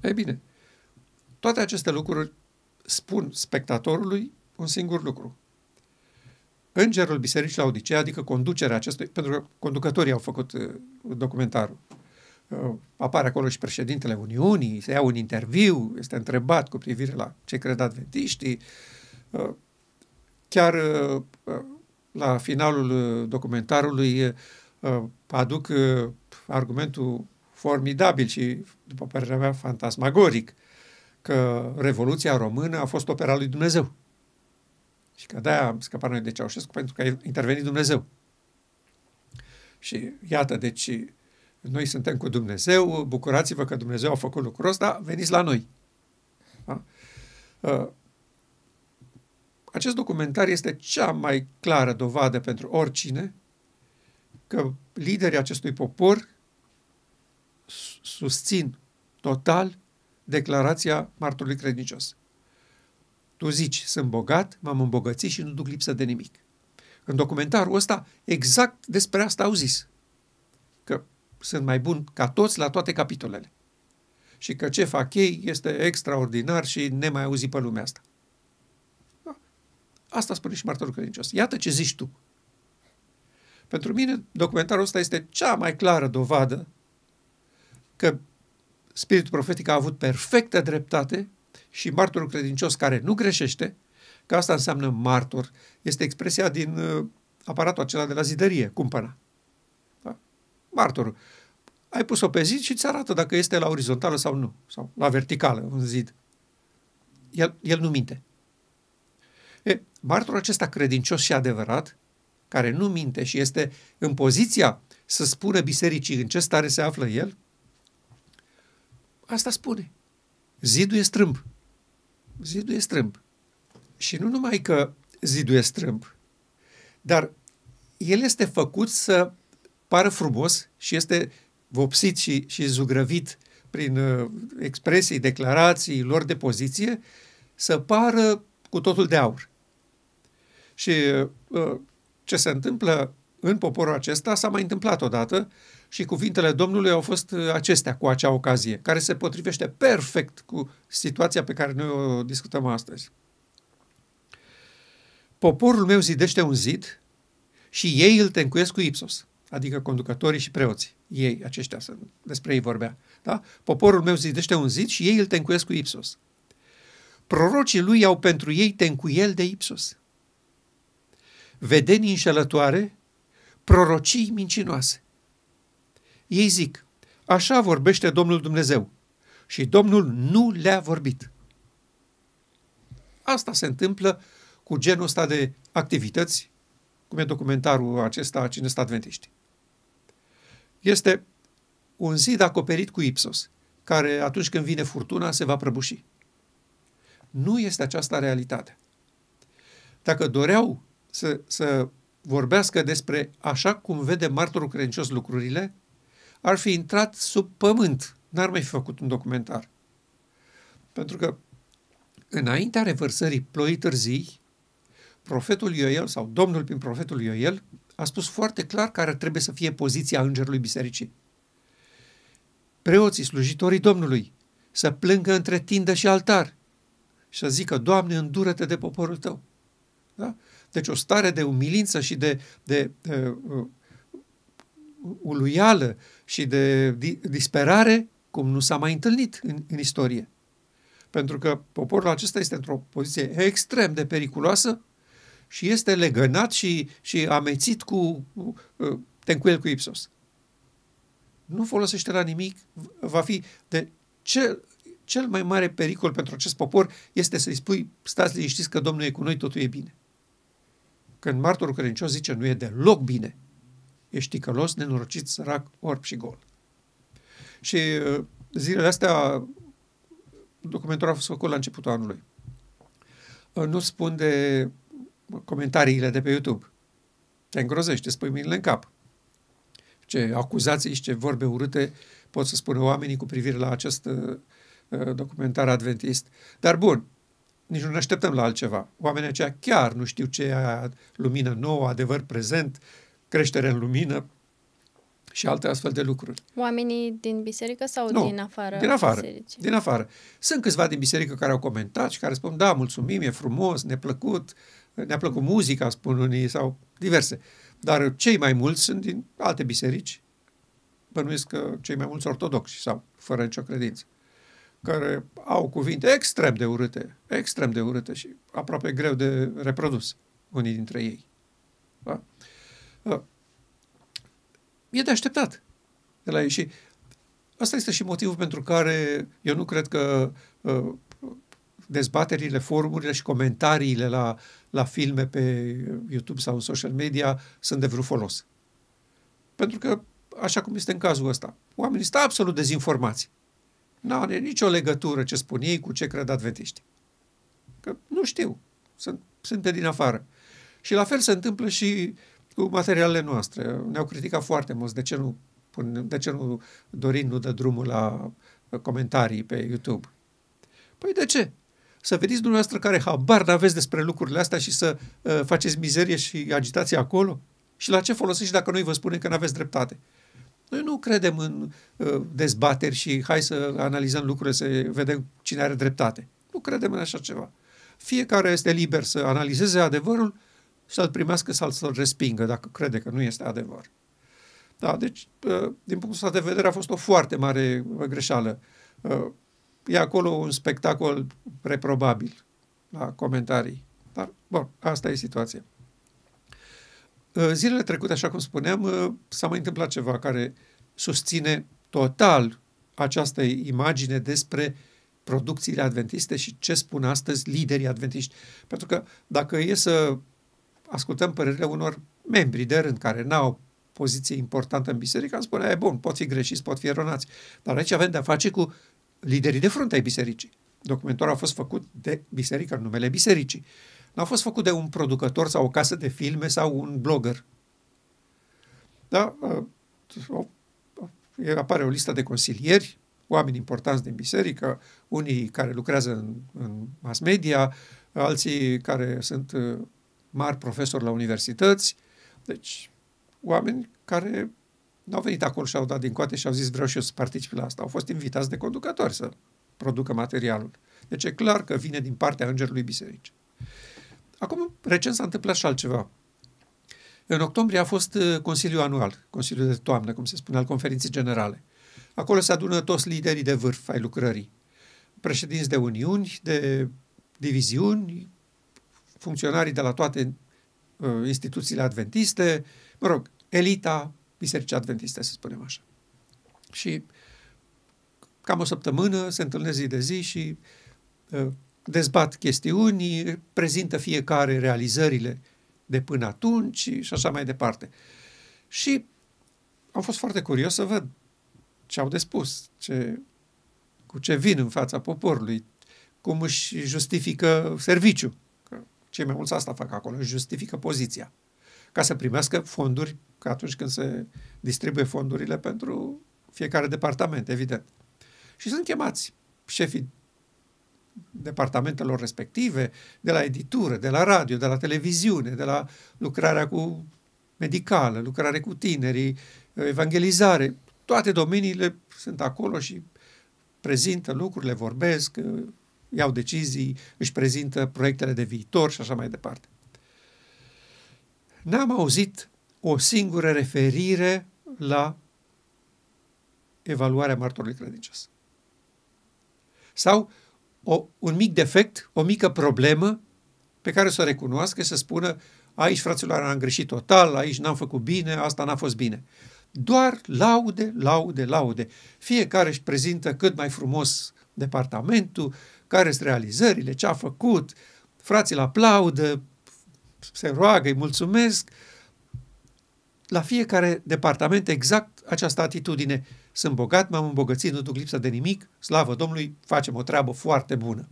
Ei bine, toate aceste lucruri spun spectatorului un singur lucru. Îngerul Bisericii la Odisea, adică conducerea acestui, pentru că conducătorii au făcut uh, documentarul. Uh, apare acolo și președintele Uniunii, se ia un interviu, este întrebat cu privire la ce cred adventiștii. Uh, chiar la finalul documentarului Uh, aduc uh, argumentul formidabil și, după părerea mea, fantasmagoric, că Revoluția Română a fost opera lui Dumnezeu. Și că de-aia am scăpat noi de Ceaușescu, pentru că a intervenit Dumnezeu. Și iată, deci noi suntem cu Dumnezeu, bucurați-vă că Dumnezeu a făcut lucrul ăsta, veniți la noi. Da? Uh, acest documentar este cea mai clară dovadă pentru oricine că liderii acestui popor susțin total declarația martorului credincios. Tu zici, sunt bogat, m-am îmbogățit și nu duc lipsă de nimic. În documentarul ăsta, exact despre asta au zis. Că sunt mai bun ca toți la toate capitolele. Și că ce fac ei este extraordinar și nemai auzit pe lumea asta. Da. Asta spune și martorul credincios. Iată ce zici tu. Pentru mine, documentarul ăsta este cea mai clară dovadă că spiritul profetic a avut perfectă dreptate și martorul credincios care nu greșește, că asta înseamnă martor, este expresia din uh, aparatul acela de la zidărie, cumpăna. Da? Martorul. Ai pus-o pe zid și îți arată dacă este la orizontală sau nu, sau la verticală, un zid. El, el nu minte. E, martorul acesta credincios și adevărat care nu minte și este în poziția să spună bisericii în ce stare se află el, asta spune. Zidul e strâmb. Zidul e strâmb. Și nu numai că zidul e strâmb, dar el este făcut să pară frumos și este vopsit și, și zugrăvit prin uh, expresii, declarații lor de poziție, să pară cu totul de aur. Și uh, ce se întâmplă în poporul acesta s-a mai întâmplat odată și cuvintele Domnului au fost uh, acestea cu acea ocazie, care se potrivește perfect cu situația pe care noi o discutăm astăzi. Poporul meu zidește un zid și ei îl tencuiesc cu Ipsos, adică conducătorii și preoții. Ei, aceștia sunt, despre ei vorbea. Da? Poporul meu zidește un zid și ei îl tencuiesc cu Ipsos. Prorocii lui au pentru ei tencuiel de Ipsos. Vedeni înșelătoare, prorocii mincinoase. Ei zic, așa vorbește Domnul Dumnezeu și Domnul nu le-a vorbit. Asta se întâmplă cu genul ăsta de activități, cum e documentarul acesta, Cine stat adventiști. Este un zid acoperit cu ipsos, care atunci când vine furtuna se va prăbuși. Nu este aceasta realitatea. Dacă doreau să, să vorbească despre așa cum vede martorul credincios lucrurile, ar fi intrat sub pământ. N-ar mai fi făcut un documentar. Pentru că înaintea revărsării ploii târzii, profetul Ioel sau domnul prin profetul Ioel a spus foarte clar care trebuie să fie poziția îngerului bisericii. Preoții, slujitorii Domnului, să plângă între tindă și altar și să zică, Doamne, îndură-te de poporul tău. Da? Deci o stare de umilință și de, de uh, uh, uluială și de di- disperare cum nu s-a mai întâlnit în, în istorie. Pentru că poporul acesta este într-o poziție extrem de periculoasă și este legănat și, și amețit cu uh, cu ipsos. Nu folosește la nimic, va fi de cel, cel mai mare pericol pentru acest popor este să-i spui, stați liniștiți că Domnul e cu noi, totul e bine când martorul credincios zice nu e deloc bine, ești ticălos, nenorocit, sărac, orb și gol. Și uh, zilele astea documentul a fost făcut la începutul anului. Uh, nu spun de comentariile de pe YouTube. Te îngrozește, spui mâinile în cap. Ce acuzații și ce vorbe urâte pot să spună oamenii cu privire la acest uh, documentar adventist. Dar bun, nici nu ne așteptăm la altceva. Oamenii aceia chiar nu știu ce e aia lumină nouă, adevăr prezent, creștere în lumină și alte astfel de lucruri. Oamenii din biserică sau nu, din afară? Din afară. Bisericii? Din afară. Sunt câțiva din biserică care au comentat și care spun, da, mulțumim, e frumos, ne-a plăcut, ne-a plăcut muzica, spun unii, sau diverse. Dar cei mai mulți sunt din alte biserici, bănuiesc că cei mai mulți ortodoxi sau fără nicio credință care au cuvinte extrem de urâte, extrem de urâte și aproape greu de reprodus unii dintre ei. Da? da. E de așteptat de la ei și asta este și motivul pentru care eu nu cred că ă, dezbaterile, forumurile și comentariile la, la filme pe YouTube sau în social media sunt de vreun folos. Pentru că, așa cum este în cazul ăsta, oamenii sunt absolut dezinformați. Nu are nicio legătură ce spun ei cu ce cred adventiști. Că nu știu. Sunt, sunt pe din afară. Și la fel se întâmplă și cu materialele noastre. Ne-au criticat foarte mult de ce nu, de ce nu Dorin nu dă drumul la comentarii pe YouTube. Păi de ce? Să vedeți dumneavoastră care habar n-aveți despre lucrurile astea și să uh, faceți mizerie și agitație acolo? Și la ce folosiți dacă noi vă spunem că n-aveți dreptate? Noi nu credem în uh, dezbateri și hai să analizăm lucrurile, să vedem cine are dreptate. Nu credem în așa ceva. Fiecare este liber să analizeze adevărul, să-l primească sau să-l respingă, dacă crede că nu este adevăr. Da, deci, uh, din punctul ăsta de vedere, a fost o foarte mare uh, greșeală. Uh, e acolo un spectacol reprobabil la comentarii. Dar, bun, asta e situația. Uh, zilele trecute, așa cum spuneam, uh, s-a mai întâmplat ceva care susține total această imagine despre producțiile adventiste și ce spun astăzi liderii adventiști. Pentru că dacă e să ascultăm părerile unor membri de rând care n-au poziție importantă în biserică, am spune, e bun, pot fi greșiți, pot fi eronați. Dar aici avem de-a face cu liderii de frunte ai bisericii. Documentul a fost făcut de biserică în numele bisericii. N-a fost făcut de un producător sau o casă de filme sau un blogger. Da? Uh, uh, apare o listă de consilieri, oameni importanți din biserică, unii care lucrează în, în mass media, alții care sunt uh, mari profesori la universități. Deci, oameni care nu au venit acolo și au dat din coate și au zis vreau și eu să particip la asta. Au fost invitați de conducători să producă materialul. Deci e clar că vine din partea Îngerului Bisericii. Acum, recent s-a întâmplat și altceva. În octombrie a fost uh, Consiliul Anual, Consiliul de Toamnă, cum se spune, al conferinței generale. Acolo se adună toți liderii de vârf ai lucrării, președinți de uniuni, de diviziuni, funcționarii de la toate uh, instituțiile adventiste, mă rog, elita bisericii adventiste, să spunem așa. Și cam o săptămână se întâlnesc zi de zi și uh, dezbat chestiuni, prezintă fiecare realizările de până atunci și așa mai departe. Și am fost foarte curios să văd ce au de spus, ce, cu ce vin în fața poporului, cum își justifică serviciu. Că cei mai mulți asta fac acolo, își justifică poziția ca să primească fonduri ca atunci când se distribuie fondurile pentru fiecare departament, evident. Și sunt chemați șefii departamentelor respective, de la editură, de la radio, de la televiziune, de la lucrarea cu medicală, lucrare cu tinerii, evangelizare, toate domeniile sunt acolo și prezintă lucrurile, vorbesc, iau decizii, își prezintă proiectele de viitor și așa mai departe. N-am auzit o singură referire la evaluarea martorului credincios. Sau o, un mic defect, o mică problemă pe care să o recunoască și să spună aici, fraților, am greșit total, aici n-am făcut bine, asta n-a fost bine. Doar laude, laude, laude. Fiecare își prezintă cât mai frumos departamentul, care sunt realizările, ce a făcut, frații îl aplaudă, se roagă, îi mulțumesc la fiecare departament exact această atitudine. Sunt bogat, m-am îmbogățit, nu duc lipsa de nimic, slavă Domnului, facem o treabă foarte bună.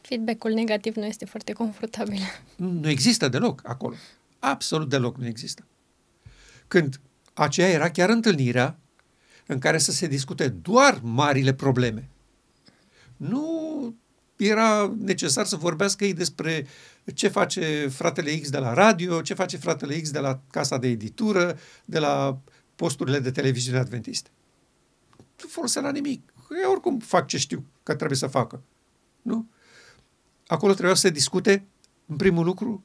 Feedback-ul negativ nu este foarte confortabil. Nu există deloc acolo. Absolut deloc nu există. Când aceea era chiar întâlnirea în care să se discute doar marile probleme. Nu era necesar să vorbească ei despre ce face fratele X de la radio, ce face fratele X de la casa de editură, de la posturile de televiziune adventiste. Nu folosesc la nimic. Eu oricum fac ce știu că trebuie să facă. Nu? Acolo trebuia să se discute, în primul lucru,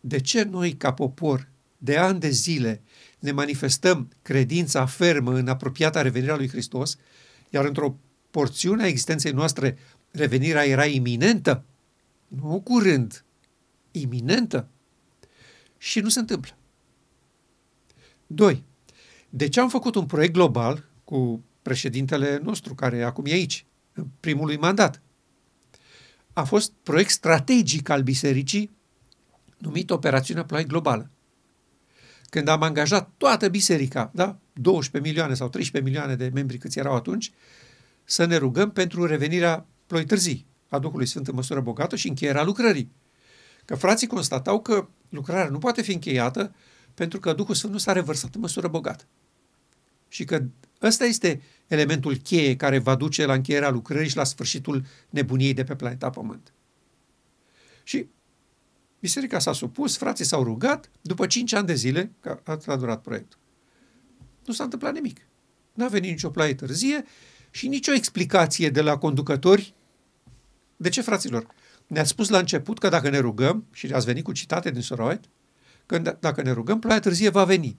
de ce noi, ca popor, de ani de zile, ne manifestăm credința fermă în apropiata revenirea lui Hristos, iar într-o porțiune a existenței noastre revenirea era iminentă, nu curând, iminentă și nu se întâmplă. 2. De ce am făcut un proiect global cu președintele nostru, care acum e aici, în primului mandat? A fost proiect strategic al bisericii numit Operațiunea Ploaie Globală. Când am angajat toată biserica, da, 12 milioane sau 13 milioane de membri câți erau atunci, să ne rugăm pentru revenirea ploi târzii a Duhului Sfânt în măsură bogată și încheierea lucrării că frații constatau că lucrarea nu poate fi încheiată pentru că Duhul Sfânt nu s-a revărsat în măsură bogată. Și că ăsta este elementul cheie care va duce la încheierea lucrării și la sfârșitul nebuniei de pe planeta Pământ. Și biserica s-a supus, frații s-au rugat, după 5 ani de zile, că atât a durat proiectul. Nu s-a întâmplat nimic. N-a venit nicio plaie târzie și nicio explicație de la conducători. De ce, fraților? ne-a spus la început că dacă ne rugăm, și ați venit cu citate din Soroet, că dacă ne rugăm, ploaia târzie va veni.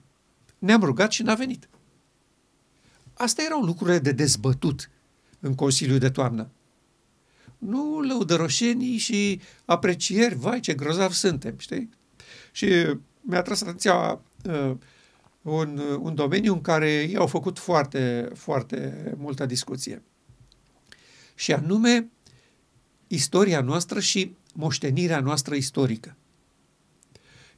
Ne-am rugat și n-a venit. Astea erau lucrurile de dezbătut în Consiliul de Toamnă. Nu lăudăroșenii și aprecieri, vai ce grozav suntem, știi? Și mi-a tras atenția uh, un, un domeniu în care ei au făcut foarte, foarte multă discuție. Și anume, istoria noastră și moștenirea noastră istorică.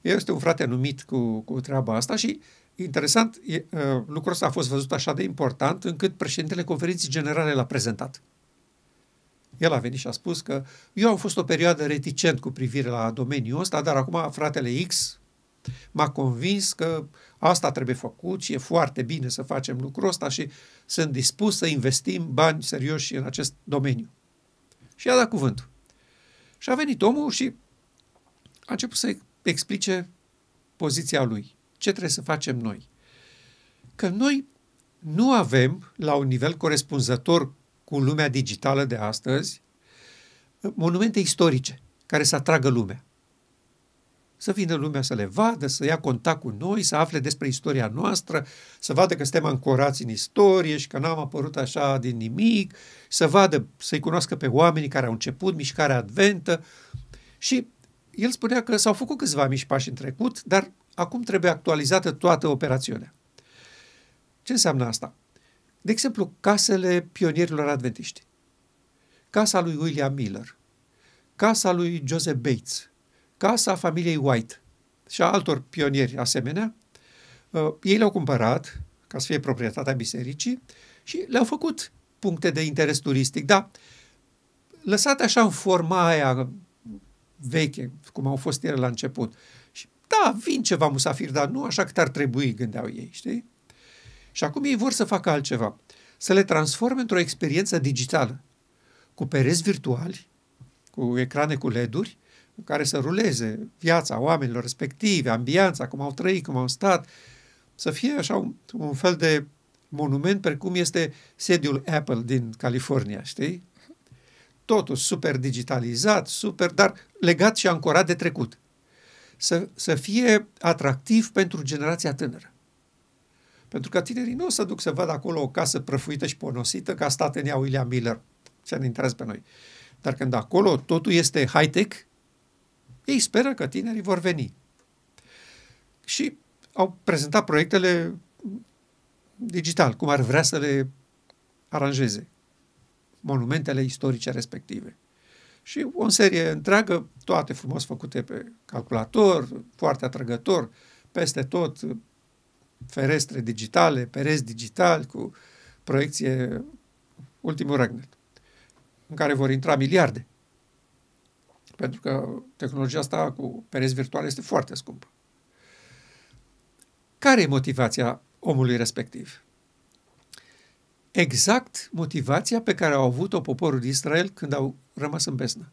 Este un frate numit cu, cu treaba asta și, interesant, e, uh, lucrul ăsta a fost văzut așa de important încât președintele conferinței generale l-a prezentat. El a venit și a spus că eu am fost o perioadă reticent cu privire la domeniul ăsta, dar acum fratele X m-a convins că asta trebuie făcut și e foarte bine să facem lucrul ăsta și sunt dispus să investim bani serioși în acest domeniu și i-a dat cuvântul. Și a venit omul și a început să explice poziția lui. Ce trebuie să facem noi? Că noi nu avem, la un nivel corespunzător cu lumea digitală de astăzi, monumente istorice care să atragă lumea să vină lumea să le vadă, să ia contact cu noi, să afle despre istoria noastră, să vadă că suntem ancorați în istorie și că n-am apărut așa din nimic, să vadă, să-i cunoască pe oamenii care au început mișcarea adventă. Și el spunea că s-au făcut câțiva mici pași în trecut, dar acum trebuie actualizată toată operațiunea. Ce înseamnă asta? De exemplu, casele pionierilor adventiști. Casa lui William Miller, casa lui Joseph Bates, casa familiei White și a altor pionieri asemenea. Uh, ei le-au cumpărat ca să fie proprietatea bisericii și le-au făcut puncte de interes turistic, dar lăsate așa în forma aia veche, cum au fost ele la început. Și da, vin ceva musafiri, dar nu așa cât ar trebui, gândeau ei, știi? Și acum ei vor să facă altceva. Să le transforme într-o experiență digitală, cu pereți virtuali, cu ecrane cu LED-uri, care să ruleze viața oamenilor respective, ambianța, cum au trăit, cum au stat, să fie așa un, un fel de monument precum este sediul Apple din California, știi? Totul super digitalizat, super, dar legat și ancorat de trecut. Să, să fie atractiv pentru generația tânără. Pentru că tinerii nu o să duc să vadă acolo o casă prăfuită și ponosită ca stat în ea William Miller. Ce ne interesează pe noi. Dar când acolo totul este high-tech, ei speră că tinerii vor veni. Și au prezentat proiectele digital, cum ar vrea să le aranjeze monumentele istorice respective. Și o serie întreagă, toate frumos făcute pe calculator, foarte atrăgător, peste tot ferestre digitale, pereți digitali cu proiecție ultimul Ragnet, în care vor intra miliarde. Pentru că tehnologia asta cu pereți virtuale este foarte scumpă. Care e motivația omului respectiv? Exact motivația pe care au avut-o poporul de Israel când au rămas în beznă.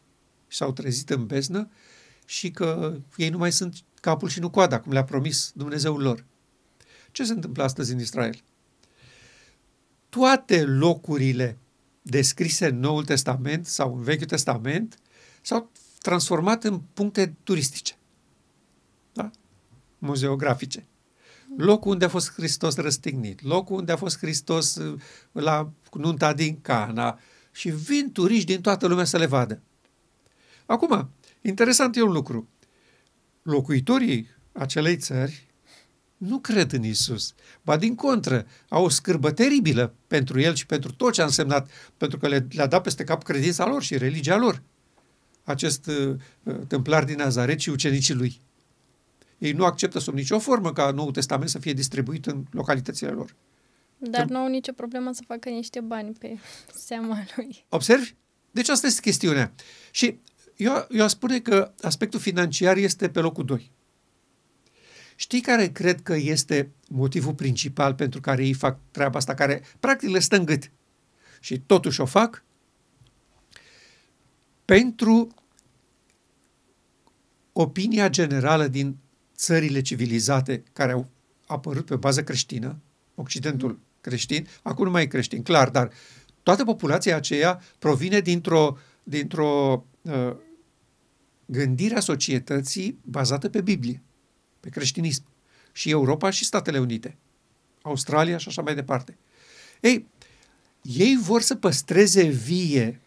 Și s-au trezit în beznă și că ei nu mai sunt capul și nu coada, cum le-a promis Dumnezeul lor. Ce se întâmplă astăzi în Israel? Toate locurile descrise în Noul Testament sau în Vechiul Testament, sau transformat în puncte turistice, da? muzeografice. Locul unde a fost Hristos răstignit, locul unde a fost Hristos uh, la nunta din Cana și vin turiști din toată lumea să le vadă. Acum, interesant e un lucru. Locuitorii acelei țări nu cred în Isus. Ba din contră, au o scârbă teribilă pentru el și pentru tot ce a însemnat, pentru că le, le-a dat peste cap credința lor și religia lor acest uh, uh, templar din Nazaret și ucenicii lui. Ei nu acceptă sub nicio formă ca Noul Testament să fie distribuit în localitățile lor. Dar Tem- nu au nicio problemă să facă niște bani pe seama lui. Observi? Deci asta este chestiunea. Și eu, eu aș spune că aspectul financiar este pe locul 2. Știi care cred că este motivul principal pentru care ei fac treaba asta, care practic le stă în gât și totuși o fac? Pentru opinia generală din țările civilizate care au apărut pe bază creștină, Occidentul creștin, acum nu mai e creștin, clar, dar toată populația aceea provine dintr-o, dintr-o uh, gândire a societății bazată pe Biblie, pe creștinism. Și Europa și Statele Unite, Australia și așa mai departe. Ei, ei vor să păstreze vie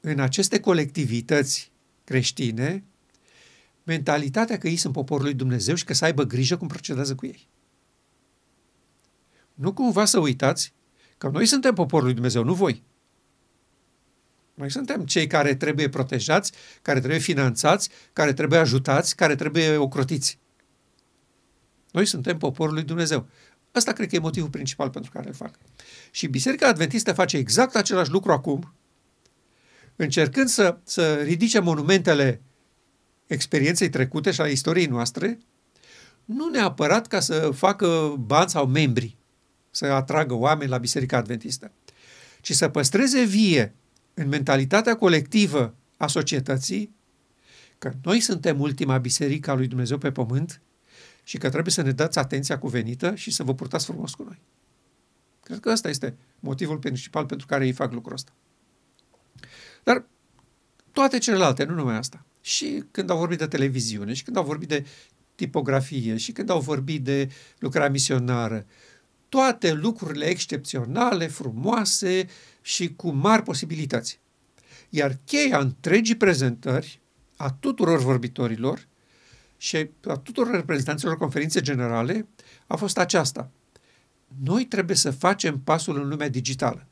în aceste colectivități creștine mentalitatea că ei sunt poporul lui Dumnezeu și că să aibă grijă cum procedează cu ei. Nu cumva să uitați că noi suntem poporul lui Dumnezeu, nu voi. Noi suntem cei care trebuie protejați, care trebuie finanțați, care trebuie ajutați, care trebuie ocrotiți. Noi suntem poporul lui Dumnezeu. Asta cred că e motivul principal pentru care îl fac. Și Biserica Adventistă face exact același lucru acum, încercând să, să ridice monumentele experienței trecute și a istoriei noastre, nu neapărat ca să facă bani sau membri, să atragă oameni la Biserica Adventistă, ci să păstreze vie în mentalitatea colectivă a societății că noi suntem ultima biserică a lui Dumnezeu pe pământ și că trebuie să ne dați atenția cuvenită și să vă purtați frumos cu noi. Cred că ăsta este motivul principal pentru care ei fac lucrul ăsta. Dar toate celelalte, nu numai asta. Și când au vorbit de televiziune, și când au vorbit de tipografie, și când au vorbit de lucrarea misionară, toate lucrurile excepționale, frumoase și cu mari posibilități. Iar cheia întregii prezentări a tuturor vorbitorilor și a tuturor reprezentanților conferințe generale a fost aceasta. Noi trebuie să facem pasul în lumea digitală.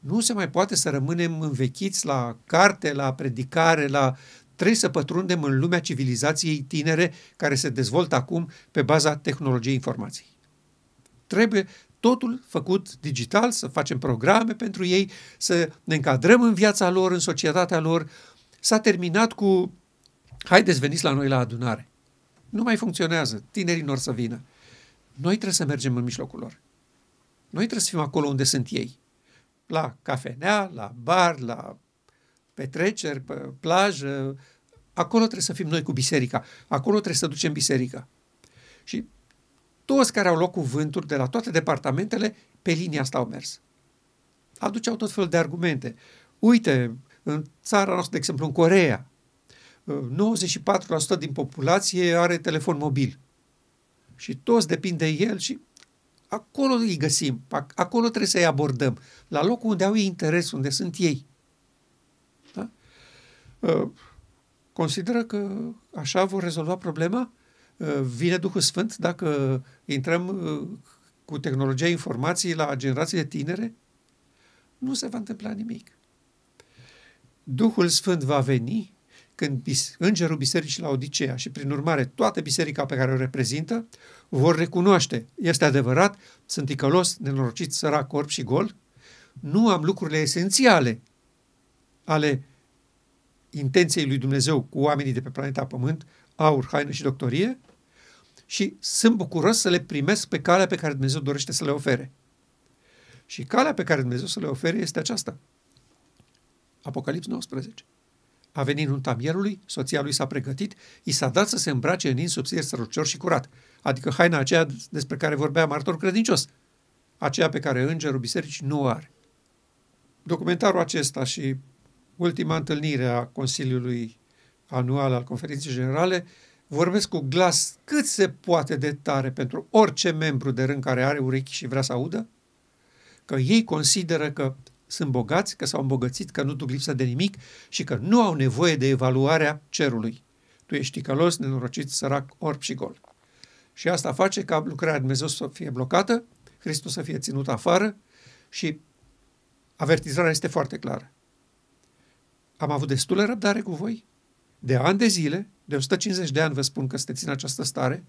Nu se mai poate să rămânem învechiți la carte, la predicare, la trebuie să pătrundem în lumea civilizației tinere care se dezvoltă acum pe baza tehnologiei informației. Trebuie totul făcut digital, să facem programe pentru ei, să ne încadrăm în viața lor, în societatea lor. S-a terminat cu haideți veniți la noi la adunare. Nu mai funcționează, tinerii nor să vină. Noi trebuie să mergem în mijlocul lor. Noi trebuie să fim acolo unde sunt ei la cafenea, la bar, la petreceri, pe plajă. Acolo trebuie să fim noi cu biserica. Acolo trebuie să ducem biserica. Și toți care au luat cuvântul de la toate departamentele, pe linia asta au mers. Aduceau tot felul de argumente. Uite, în țara noastră, de exemplu, în Corea, 94% din populație are telefon mobil. Și toți depind de el și Acolo îi găsim, acolo trebuie să-i abordăm, la locul unde au ei interes, unde sunt ei. Da? Uh, consideră că așa vor rezolva problema? Uh, vine Duhul Sfânt dacă intrăm uh, cu tehnologia informației la generațiile tinere? Nu se va întâmpla nimic. Duhul Sfânt va veni când îngerul bisericii la Odiseea și prin urmare toată biserica pe care o reprezintă vor recunoaște, este adevărat, sunt ticălos, nenorocit, sărac, corp și gol, nu am lucrurile esențiale ale intenției lui Dumnezeu cu oamenii de pe planeta Pământ, aur, haină și doctorie, și sunt bucuros să le primesc pe calea pe care Dumnezeu dorește să le ofere. Și calea pe care Dumnezeu să le ofere este aceasta. Apocalips 19. A venit nunta mierului, soția lui s-a pregătit, i s-a dat să se îmbrace în subțire sărucior și curat, adică haina aceea despre care vorbea martor credincios, aceea pe care îngerul bisericii nu o are. Documentarul acesta și ultima întâlnire a Consiliului Anual al Conferinței Generale vorbesc cu glas cât se poate de tare pentru orice membru de rând care are urechi și vrea să audă, că ei consideră că sunt bogați, că s-au îmbogățit, că nu duc lipsa de nimic și că nu au nevoie de evaluarea cerului. Tu ești călos, nenorocit, sărac, orb și gol. Și asta face ca lucrarea Dumnezeu să fie blocată, Hristos să fie ținut afară și avertizarea este foarte clară. Am avut destulă răbdare cu voi, de ani de zile, de 150 de ani vă spun că sunteți în această stare,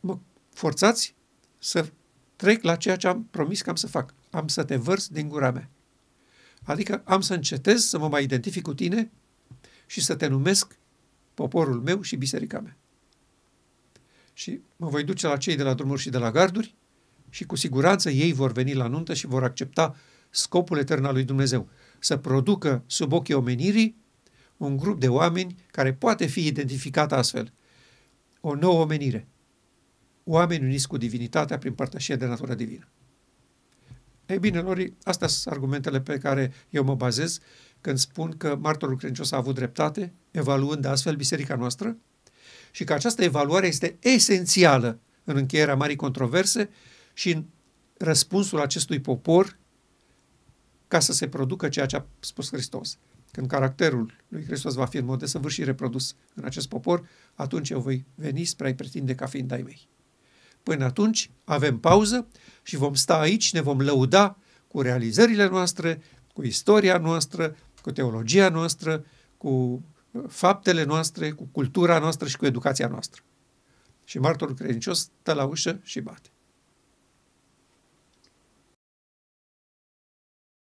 mă forțați să trec la ceea ce am promis că am să fac am să te vărs din gura mea. Adică am să încetez să mă mai identific cu tine și să te numesc poporul meu și biserica mea. Și mă voi duce la cei de la drumuri și de la garduri și cu siguranță ei vor veni la nuntă și vor accepta scopul etern al lui Dumnezeu, să producă sub ochii omenirii un grup de oameni care poate fi identificat astfel. O nouă omenire. Oameni uniți cu divinitatea prin părtășie de natură divină. Ei bine, Lori, astea sunt argumentele pe care eu mă bazez când spun că martorul credincios a avut dreptate, evaluând astfel biserica noastră, și că această evaluare este esențială în încheierea marii controverse și în răspunsul acestui popor ca să se producă ceea ce a spus Hristos. Când caracterul lui Hristos va fi în mod desăvârșit reprodus în acest popor, atunci eu voi veni spre a-i pretinde ca fiind ai mei. Până atunci, avem pauză și vom sta aici, ne vom lăuda cu realizările noastre, cu istoria noastră, cu teologia noastră, cu uh, faptele noastre, cu cultura noastră și cu educația noastră. Și martorul credincios stă la ușă și bate.